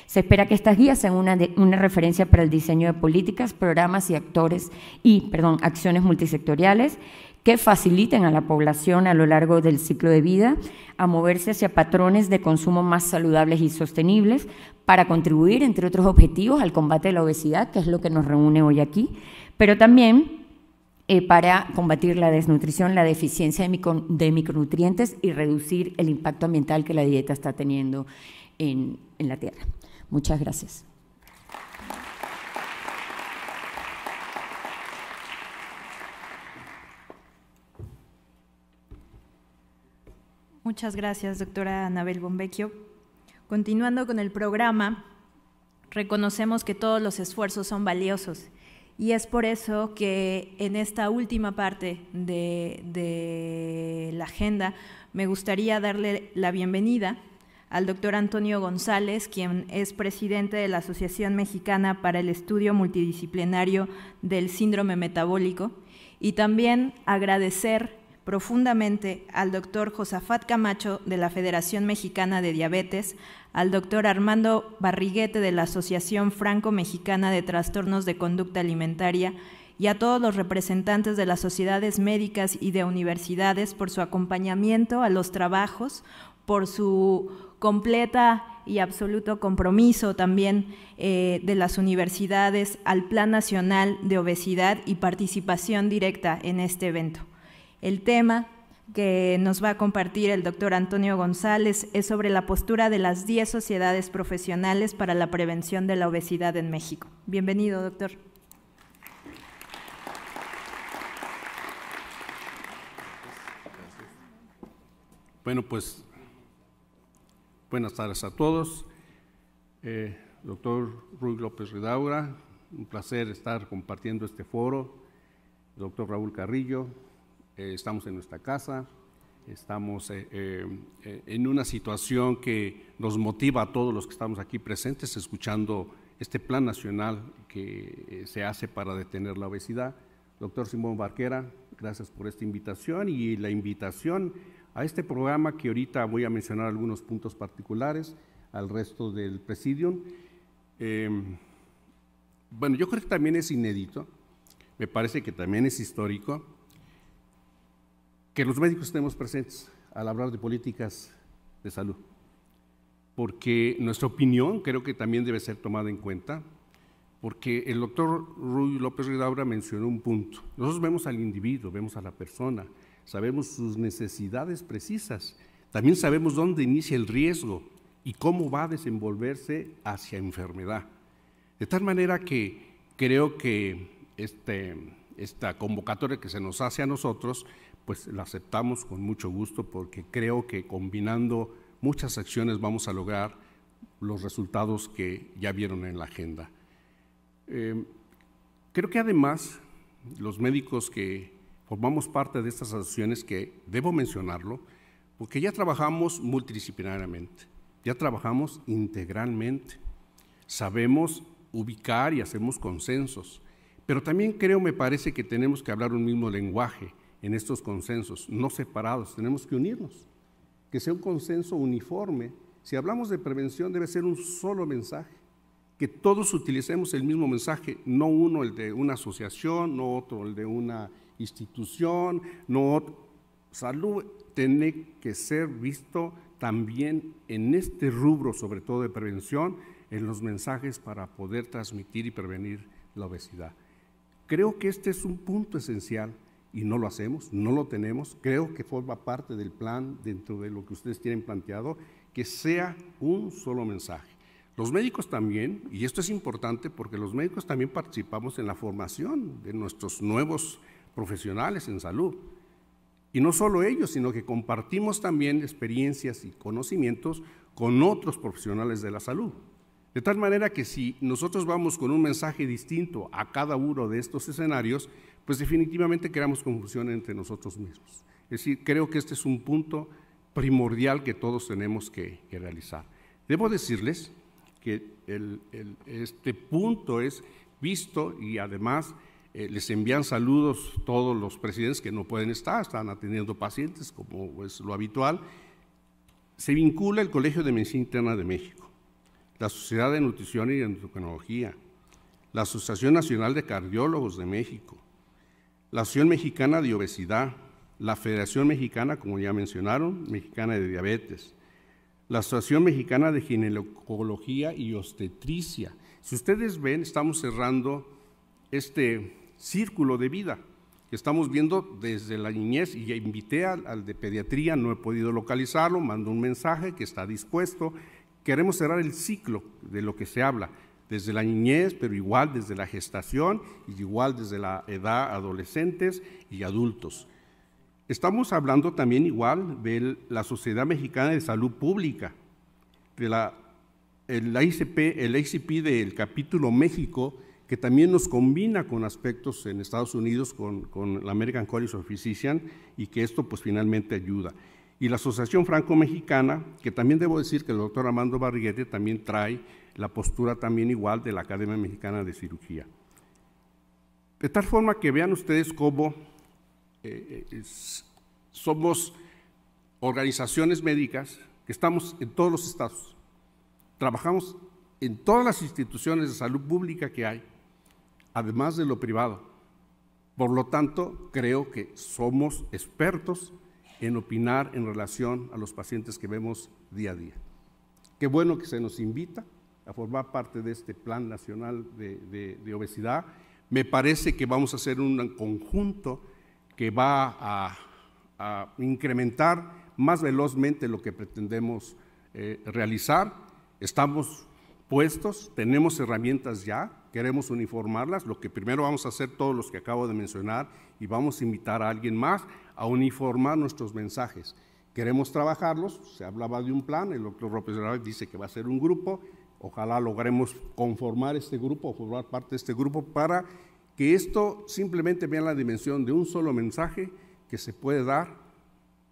Se espera que estas guías sean una, una, referencia para el diseño de políticas, programas y actores y, perdón, acciones multisectoriales que faciliten a la población a lo largo del ciclo de vida a moverse hacia patrones de consumo más saludables y sostenibles para contribuir, entre otros objetivos, al combate de la obesidad, que es lo que nos reúne hoy aquí, pero también eh, para combatir la desnutrición, la deficiencia de, micronutrientes y reducir el impacto ambiental que la dieta está teniendo en la tierra. Muchas gracias. Muchas gracias, doctora Anabel Bombecchio. Continuando con el programa, reconocemos que todos los esfuerzos son valiosos y es por eso que en esta última parte de, de la agenda me gustaría darle la bienvenida al doctor Antonio González, quien es presidente de la Asociación Mexicana para el Estudio Multidisciplinario del Síndrome Metabólico, y también agradecer profundamente al doctor Josafat Camacho de la Federación Mexicana de Diabetes, al doctor Armando Barriguete de la Asociación Franco-Mexicana de Trastornos de Conducta Alimentaria y a todos los representantes de las sociedades médicas y de universidades por su acompañamiento a los trabajos, por su completa y absoluto compromiso también eh, de las universidades al Plan Nacional de Obesidad y participación directa en este evento. El tema que nos va a compartir el doctor Antonio González es sobre la postura de las 10 sociedades profesionales para la prevención de la obesidad en México. Bienvenido, doctor. Bueno, pues buenas tardes a todos. Eh, doctor Ruy López Ridaura, un placer estar compartiendo este foro. Doctor Raúl Carrillo, eh, estamos en nuestra casa, estamos eh, eh, en una situación que nos motiva a todos los que estamos aquí presentes escuchando este plan nacional que se hace para detener la obesidad. Doctor Simón Barquera, gracias por esta invitación y la invitación a este programa que ahorita voy a mencionar algunos puntos particulares al resto del presidium. Em, bueno, yo creo que también es inédito, me parece que también es histórico que los médicos estemos presentes al hablar de políticas de salud, porque nuestra opinión creo que también debe ser tomada en cuenta, porque el doctor Ruy López Ridaura mencionó un punto. Nosotros vemos al individuo, vemos a la persona, sabemos sus necesidades precisas, también sabemos dónde inicia el riesgo y cómo va a desenvolverse hacia enfermedad. De tal manera que creo que este, esta convocatoria que se nos hace a nosotros pues la aceptamos con mucho gusto porque creo que combinando muchas acciones vamos a lograr los resultados que ya vieron en la agenda. Em, creo que además los médicos que formamos parte de estas acciones, que debo mencionarlo, porque ya trabajamos multidisciplinariamente, ya trabajamos integralmente, sabemos ubicar y hacemos consensos, pero también creo, me parece que tenemos que hablar un mismo lenguaje en estos consensos, no separados, tenemos que unirnos, que sea un consenso uniforme. Si hablamos de prevención debe ser un solo mensaje, que todos utilicemos el mismo mensaje, no uno el de una asociación, no otro el de una institución, no Salud tiene que ser visto también en este rubro, sobre todo de prevención, en los mensajes para poder transmitir y prevenir la obesidad. Creo que este es un punto esencial y no lo hacemos, no lo tenemos. Creo que forma parte del plan dentro de lo que ustedes tienen planteado, que sea un solo mensaje. Los médicos también, y esto es importante porque los médicos también participamos en la formación de nuestros nuevos profesionales en salud. Y no solo ellos, sino que compartimos también experiencias y conocimientos con otros profesionales de la salud. De tal manera que si nosotros vamos con un mensaje distinto a cada uno de estos escenarios, pues definitivamente creamos confusión entre nosotros mismos. Es decir, creo que este es un punto primordial que todos tenemos que, realizar. Debo decirles que este punto es visto y además eh, les envían saludos todos los presidentes que no pueden estar, están atendiendo pacientes como es lo habitual. Se vincula el Colegio de Medicina Interna de México, la Sociedad de Nutrición y Endocrinología, la Asociación Nacional de Cardiólogos de México, la Asociación Mexicana de Obesidad, la Federación Mexicana, como ya mencionaron, Mexicana de Diabetes, la Asociación Mexicana de Ginecología y Obstetricia. Si ustedes ven, estamos cerrando este círculo de vida que estamos viendo desde la niñez y ya invité al, de pediatría, no he podido localizarlo, mando un mensaje que está dispuesto. Queremos cerrar el ciclo de lo que se habla desde la niñez, pero igual desde la gestación y igual desde la edad adolescentes y adultos. Estamos hablando también igual de la Sociedad Mexicana de Salud Pública, de la, el, ICP, el ICP del capítulo México, que también nos combina con aspectos en Estados Unidos, con, con la American College of Physicians, y que esto pues finalmente ayuda. Y la Asociación Franco-Mexicana, que también debo decir que el doctor Armando Barriguete también trae la postura también igual de la Academia Mexicana de Cirugía. De tal forma que vean ustedes cómo eh, eh, somos organizaciones médicas que estamos en todos los estados, trabajamos en todas las instituciones de salud pública que hay, además de lo privado. Por lo tanto, creo que somos expertos en opinar en relación a los pacientes que vemos día a día. Qué bueno que se nos invita a formar parte de este Plan Nacional de, Obesidad. Me parece que vamos a hacer un conjunto que va a, incrementar más velozmente lo que pretendemos eh, realizar. Estamos puestos, tenemos herramientas ya, queremos uniformarlas. Lo que primero vamos a hacer todos los que acabo de mencionar y vamos a invitar a alguien más a uniformar nuestros mensajes. Queremos trabajarlos, se hablaba de un plan, el doctor López dice que va a ser un grupo, Ojalá logremos conformar este grupo, formar parte de este grupo para que esto simplemente vea la dimensión de un solo mensaje que se puede dar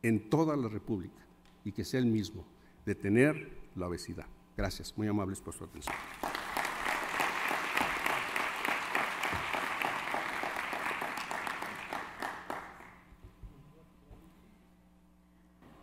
en toda la República y que sea el mismo, detener la obesidad. Gracias, muy amables por su atención.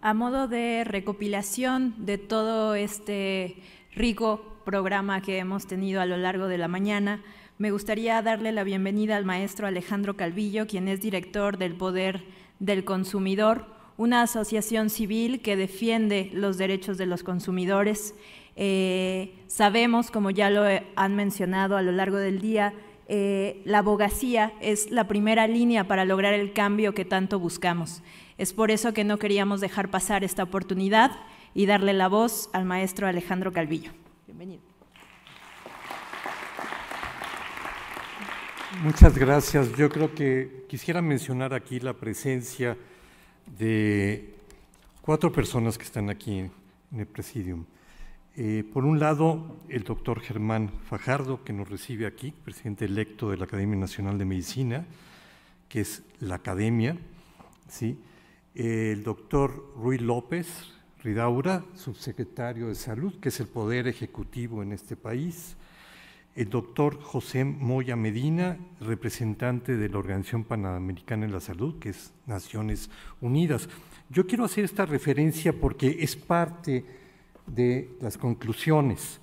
a modo de recopilación de todo este rico programa que hemos tenido a lo largo de la mañana. Me gustaría darle la bienvenida al maestro Alejandro Calvillo, quien es director del Poder del Consumidor, una asociación civil que defiende los derechos de los consumidores. Eh, sabemos, como ya lo han mencionado a lo largo del día, eh, la abogacía es la primera línea para lograr el cambio que tanto buscamos. Es por eso que no queríamos dejar pasar esta oportunidad y darle la voz al maestro Alejandro Calvillo. Bienvenido. Muchas gracias. Yo creo que quisiera mencionar aquí la presencia de cuatro personas que están aquí en el presidium. Eh, por un lado, el doctor Germán Fajardo, que nos recibe aquí, presidente electo de la Academia Nacional de Medicina, que es la academia. ¿sí? el doctor Rui López, Ridaura, subsecretario de Salud, que es el poder ejecutivo en este país, el doctor José Moya Medina, representante de la Organización Panamericana de la Salud, que es Naciones Unidas. Yo quiero hacer esta referencia porque es parte de las conclusiones.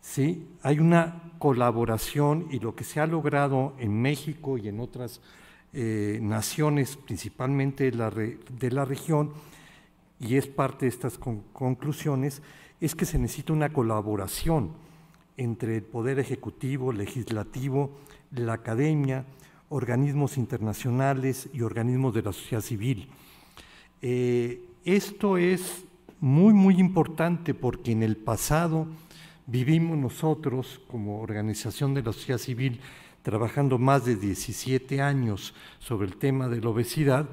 ¿sí? Hay una colaboración y lo que se ha logrado en México y en otras eh, naciones, principalmente de la región, y es parte de estas conclusiones, es que se necesita una colaboración entre el Poder Ejecutivo, Legislativo, la academia, organismos internacionales y organismos de la sociedad civil. Eh, esto es muy, muy importante porque en el pasado vivimos nosotros como organización de la sociedad civil trabajando más de 17 años sobre el tema de la obesidad,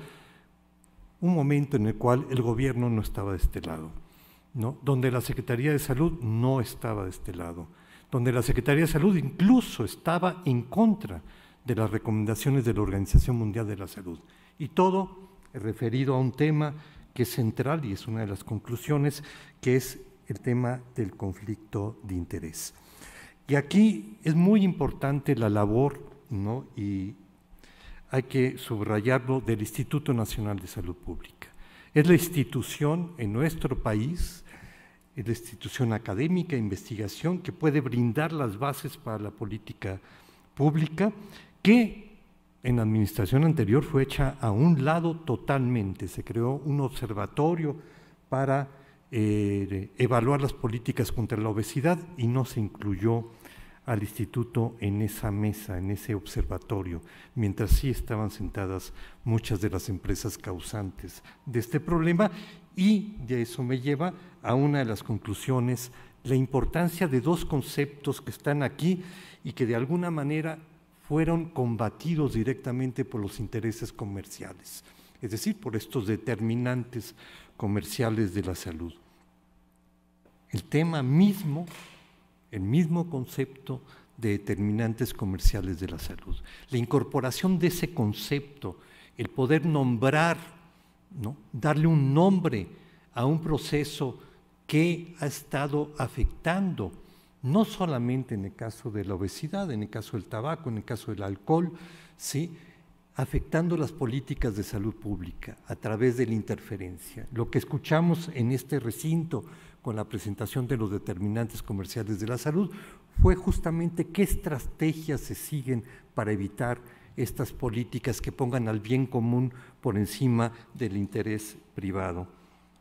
un momento en el cual el gobierno no estaba de este lado, ¿no? donde la Secretaría de Salud no estaba de este lado, donde la Secretaría de Salud incluso estaba en contra de las recomendaciones de la Organización Mundial de la Salud. Y todo referido a un tema que es central y es una de las conclusiones, que es el tema del conflicto de interés. Y aquí es muy importante la labor ¿no? y, hay que subrayarlo, del Instituto Nacional de Salud Pública. Es la institución en nuestro país, es la institución académica, investigación, que puede brindar las bases para la política pública, que en la administración anterior fue hecha a un lado totalmente. Se creó un observatorio para eh, evaluar las políticas contra la obesidad y no se incluyó al instituto en esa mesa, en ese observatorio, mientras sí estaban sentadas muchas de las empresas causantes de este problema y de eso me lleva a una de las conclusiones, la importancia de dos conceptos que están aquí y que de alguna manera fueron combatidos directamente por los intereses comerciales, es decir, por estos determinantes comerciales de la salud. El tema mismo el mismo concepto de determinantes comerciales de la salud. La incorporación de ese concepto, el poder nombrar, ¿no? darle un nombre a un proceso que ha estado afectando, no solamente en el caso de la obesidad, en el caso del tabaco, en el caso del alcohol, ¿sí? afectando las políticas de salud pública a través de la interferencia. Lo que escuchamos en este recinto con la presentación de los determinantes comerciales de la salud fue justamente qué estrategias se siguen para evitar estas políticas que pongan al bien común por encima del interés privado.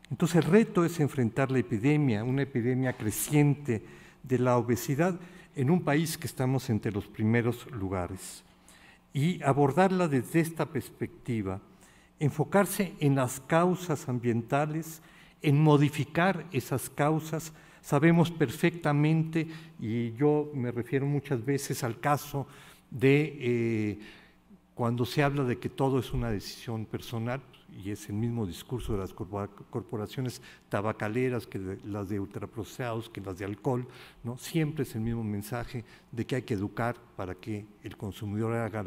Entonces el reto es enfrentar la epidemia, una epidemia creciente de la obesidad en un país que estamos entre los primeros lugares y abordarla desde esta perspectiva, enfocarse en las causas ambientales, en modificar esas causas. Sabemos perfectamente, y yo me refiero muchas veces al caso de eh, cuando se habla de que todo es una decisión personal, y es el mismo discurso de las corporaciones tabacaleras que las de ultraprocesados, que las de alcohol, ¿no? siempre es el mismo mensaje de que hay que educar para que el consumidor haga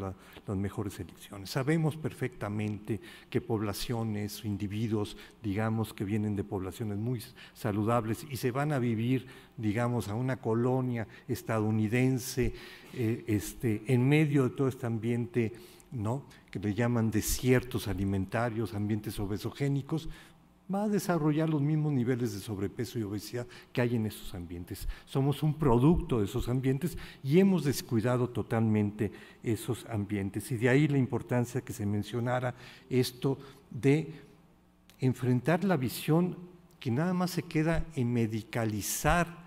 las mejores elecciones. Sabemos perfectamente que poblaciones, individuos, digamos, que vienen de poblaciones muy saludables y se van a vivir, digamos, a una colonia estadounidense, eh, este, en medio de todo este ambiente que le llaman desiertos alimentarios, ambientes obesogénicos, va a desarrollar los mismos niveles de sobrepeso y obesidad que hay en esos ambientes. Somos un producto de esos ambientes y hemos descuidado totalmente esos ambientes. Y de ahí la importancia que se mencionara esto de enfrentar la visión que nada más se queda en medicalizar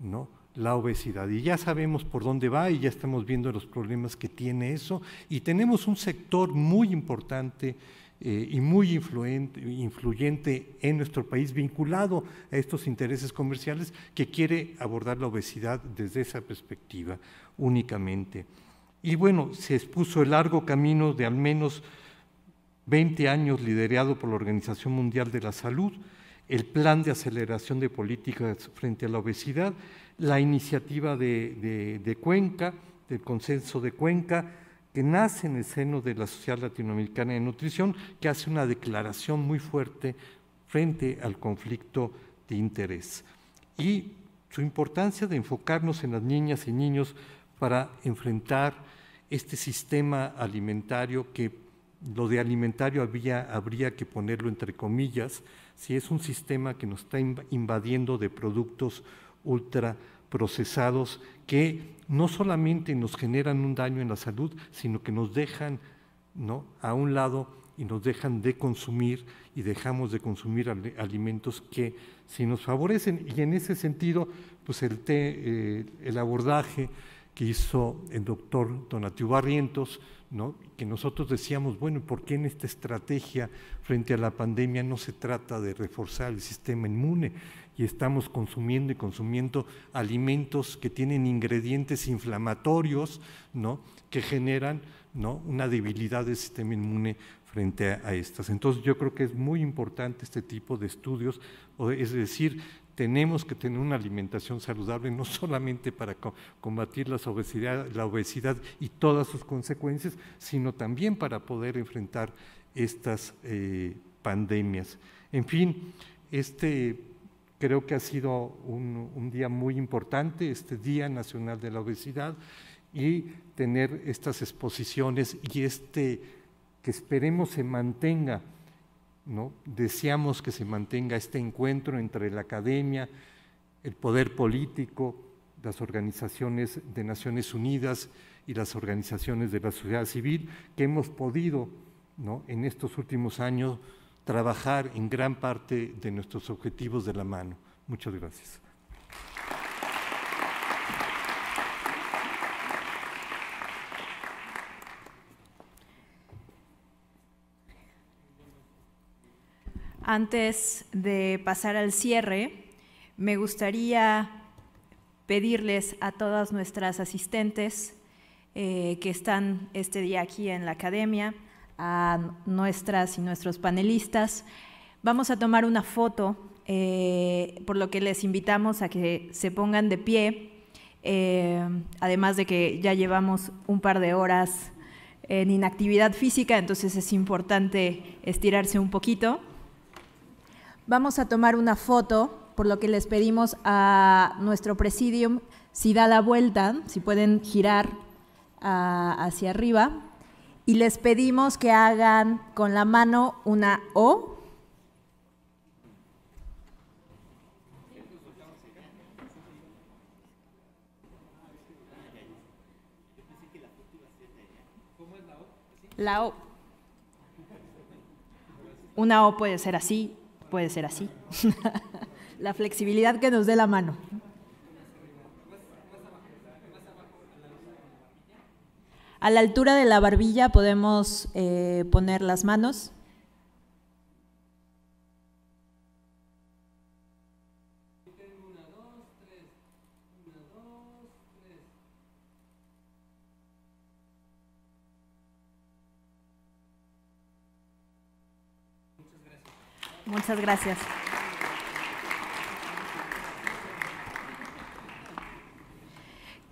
¿no? la obesidad. Y ya sabemos por dónde va y ya estamos viendo los problemas que tiene eso. Y tenemos un sector muy importante eh, y muy influyente en nuestro país vinculado a estos intereses comerciales que quiere abordar la obesidad desde esa perspectiva únicamente. Y bueno, se expuso el largo camino de al menos 20 años liderado por la Organización Mundial de la Salud, el plan de aceleración de políticas frente a la obesidad, la iniciativa de, Cuenca, del consenso de Cuenca, que nace en el seno de la Sociedad Latinoamericana de Nutrición, que hace una declaración muy fuerte frente al conflicto de interés. Y su importancia de enfocarnos en las niñas y niños para enfrentar este sistema alimentario que lo de alimentario había, habría que ponerlo entre comillas, si es un sistema que nos está invadiendo de productos ultraprocesados que no solamente nos generan un daño en la salud, sino que nos dejan ¿no? a un lado y nos dejan de consumir y dejamos de consumir alimentos que sí si nos favorecen. Y en ese sentido, pues el, eh, el abordaje que hizo el doctor Donatiu Barrientos, que nosotros decíamos, bueno, ¿por qué en esta estrategia frente a la pandemia no se trata de reforzar el sistema inmune? Y estamos consumiendo y consumiendo alimentos que tienen ingredientes inflamatorios ¿no? que generan ¿no? una debilidad del sistema inmune frente a, a, estas. Entonces yo creo que es muy importante este tipo de estudios, es decir, tenemos que tener una alimentación saludable, no solamente para combatir la obesidad y todas sus consecuencias, sino también para poder enfrentar estas eh, pandemias. En fin, este creo que ha sido un, un, día muy importante, este Día Nacional de la Obesidad, y tener estas exposiciones y este que esperemos se mantenga ¿no? Deseamos que se mantenga este encuentro entre la academia, el poder político, las organizaciones de Naciones Unidas y las organizaciones de la sociedad civil, que hemos podido en estos últimos años trabajar en gran parte de nuestros objetivos de la mano. Muchas gracias. Antes de pasar al cierre, me gustaría pedirles a todas nuestras asistentes eh, que están este día aquí en la academia, a nuestras y nuestros panelistas, vamos a tomar una foto, eh, por lo que les invitamos a que se pongan de pie, eh, además de que ya llevamos un par de horas en inactividad física, entonces es importante estirarse un poquito. Vamos a tomar una foto, por lo que les pedimos a nuestro presidium, si da la vuelta, si pueden girar ah, hacia arriba, y les pedimos que hagan con la mano una O. La O. Una O puede ser así, puede ser así. la flexibilidad que nos dé la mano. A la altura de la barbilla podemos eh, poner las manos Muchas gracias.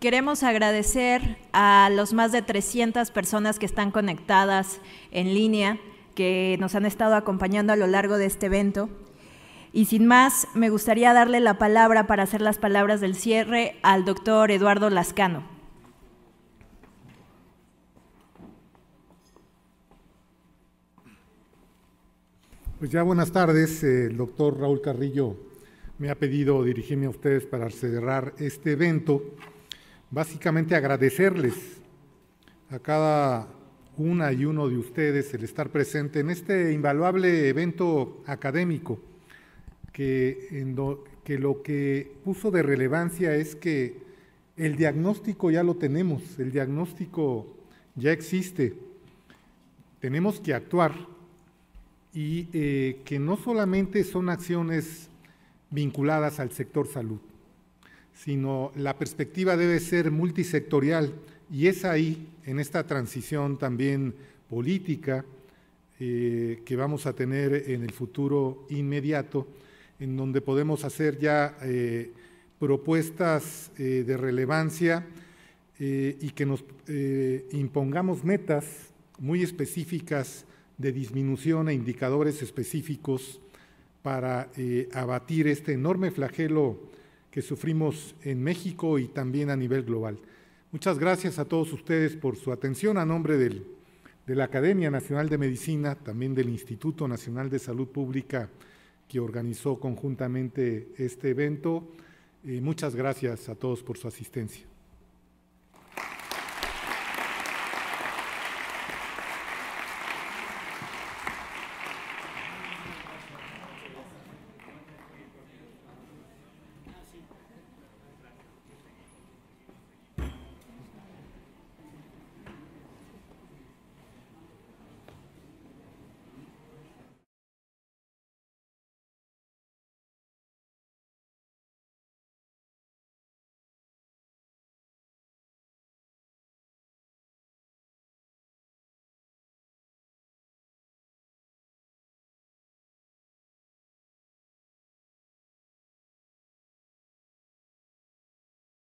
Queremos agradecer a los más de 300 personas que están conectadas en línea, que nos han estado acompañando a lo largo de este evento. Y sin más, me gustaría darle la palabra para hacer las palabras del cierre al doctor Eduardo Lascano. Pues ya buenas tardes. Eh, el doctor Raúl Carrillo me ha pedido dirigirme a ustedes para cerrar este evento. Básicamente agradecerles a cada una y uno de ustedes el estar presente en este invaluable evento académico, que, que lo que puso de relevancia es que el diagnóstico ya lo tenemos, el diagnóstico ya existe. Tenemos que actuar y eh, que no solamente son acciones vinculadas al sector salud, sino la perspectiva debe ser multisectorial y es ahí, en esta transición también política eh, que vamos a tener en el futuro inmediato, en donde podemos hacer ya eh, propuestas de relevancia y que nos impongamos metas muy específicas de disminución e indicadores específicos para eh, abatir este enorme flagelo que sufrimos en México y también a nivel global. Muchas gracias a todos ustedes por su atención a nombre del, de la Academia Nacional de Medicina, también del Instituto Nacional de Salud Pública que organizó conjuntamente este evento. Eh, muchas gracias a todos por su asistencia.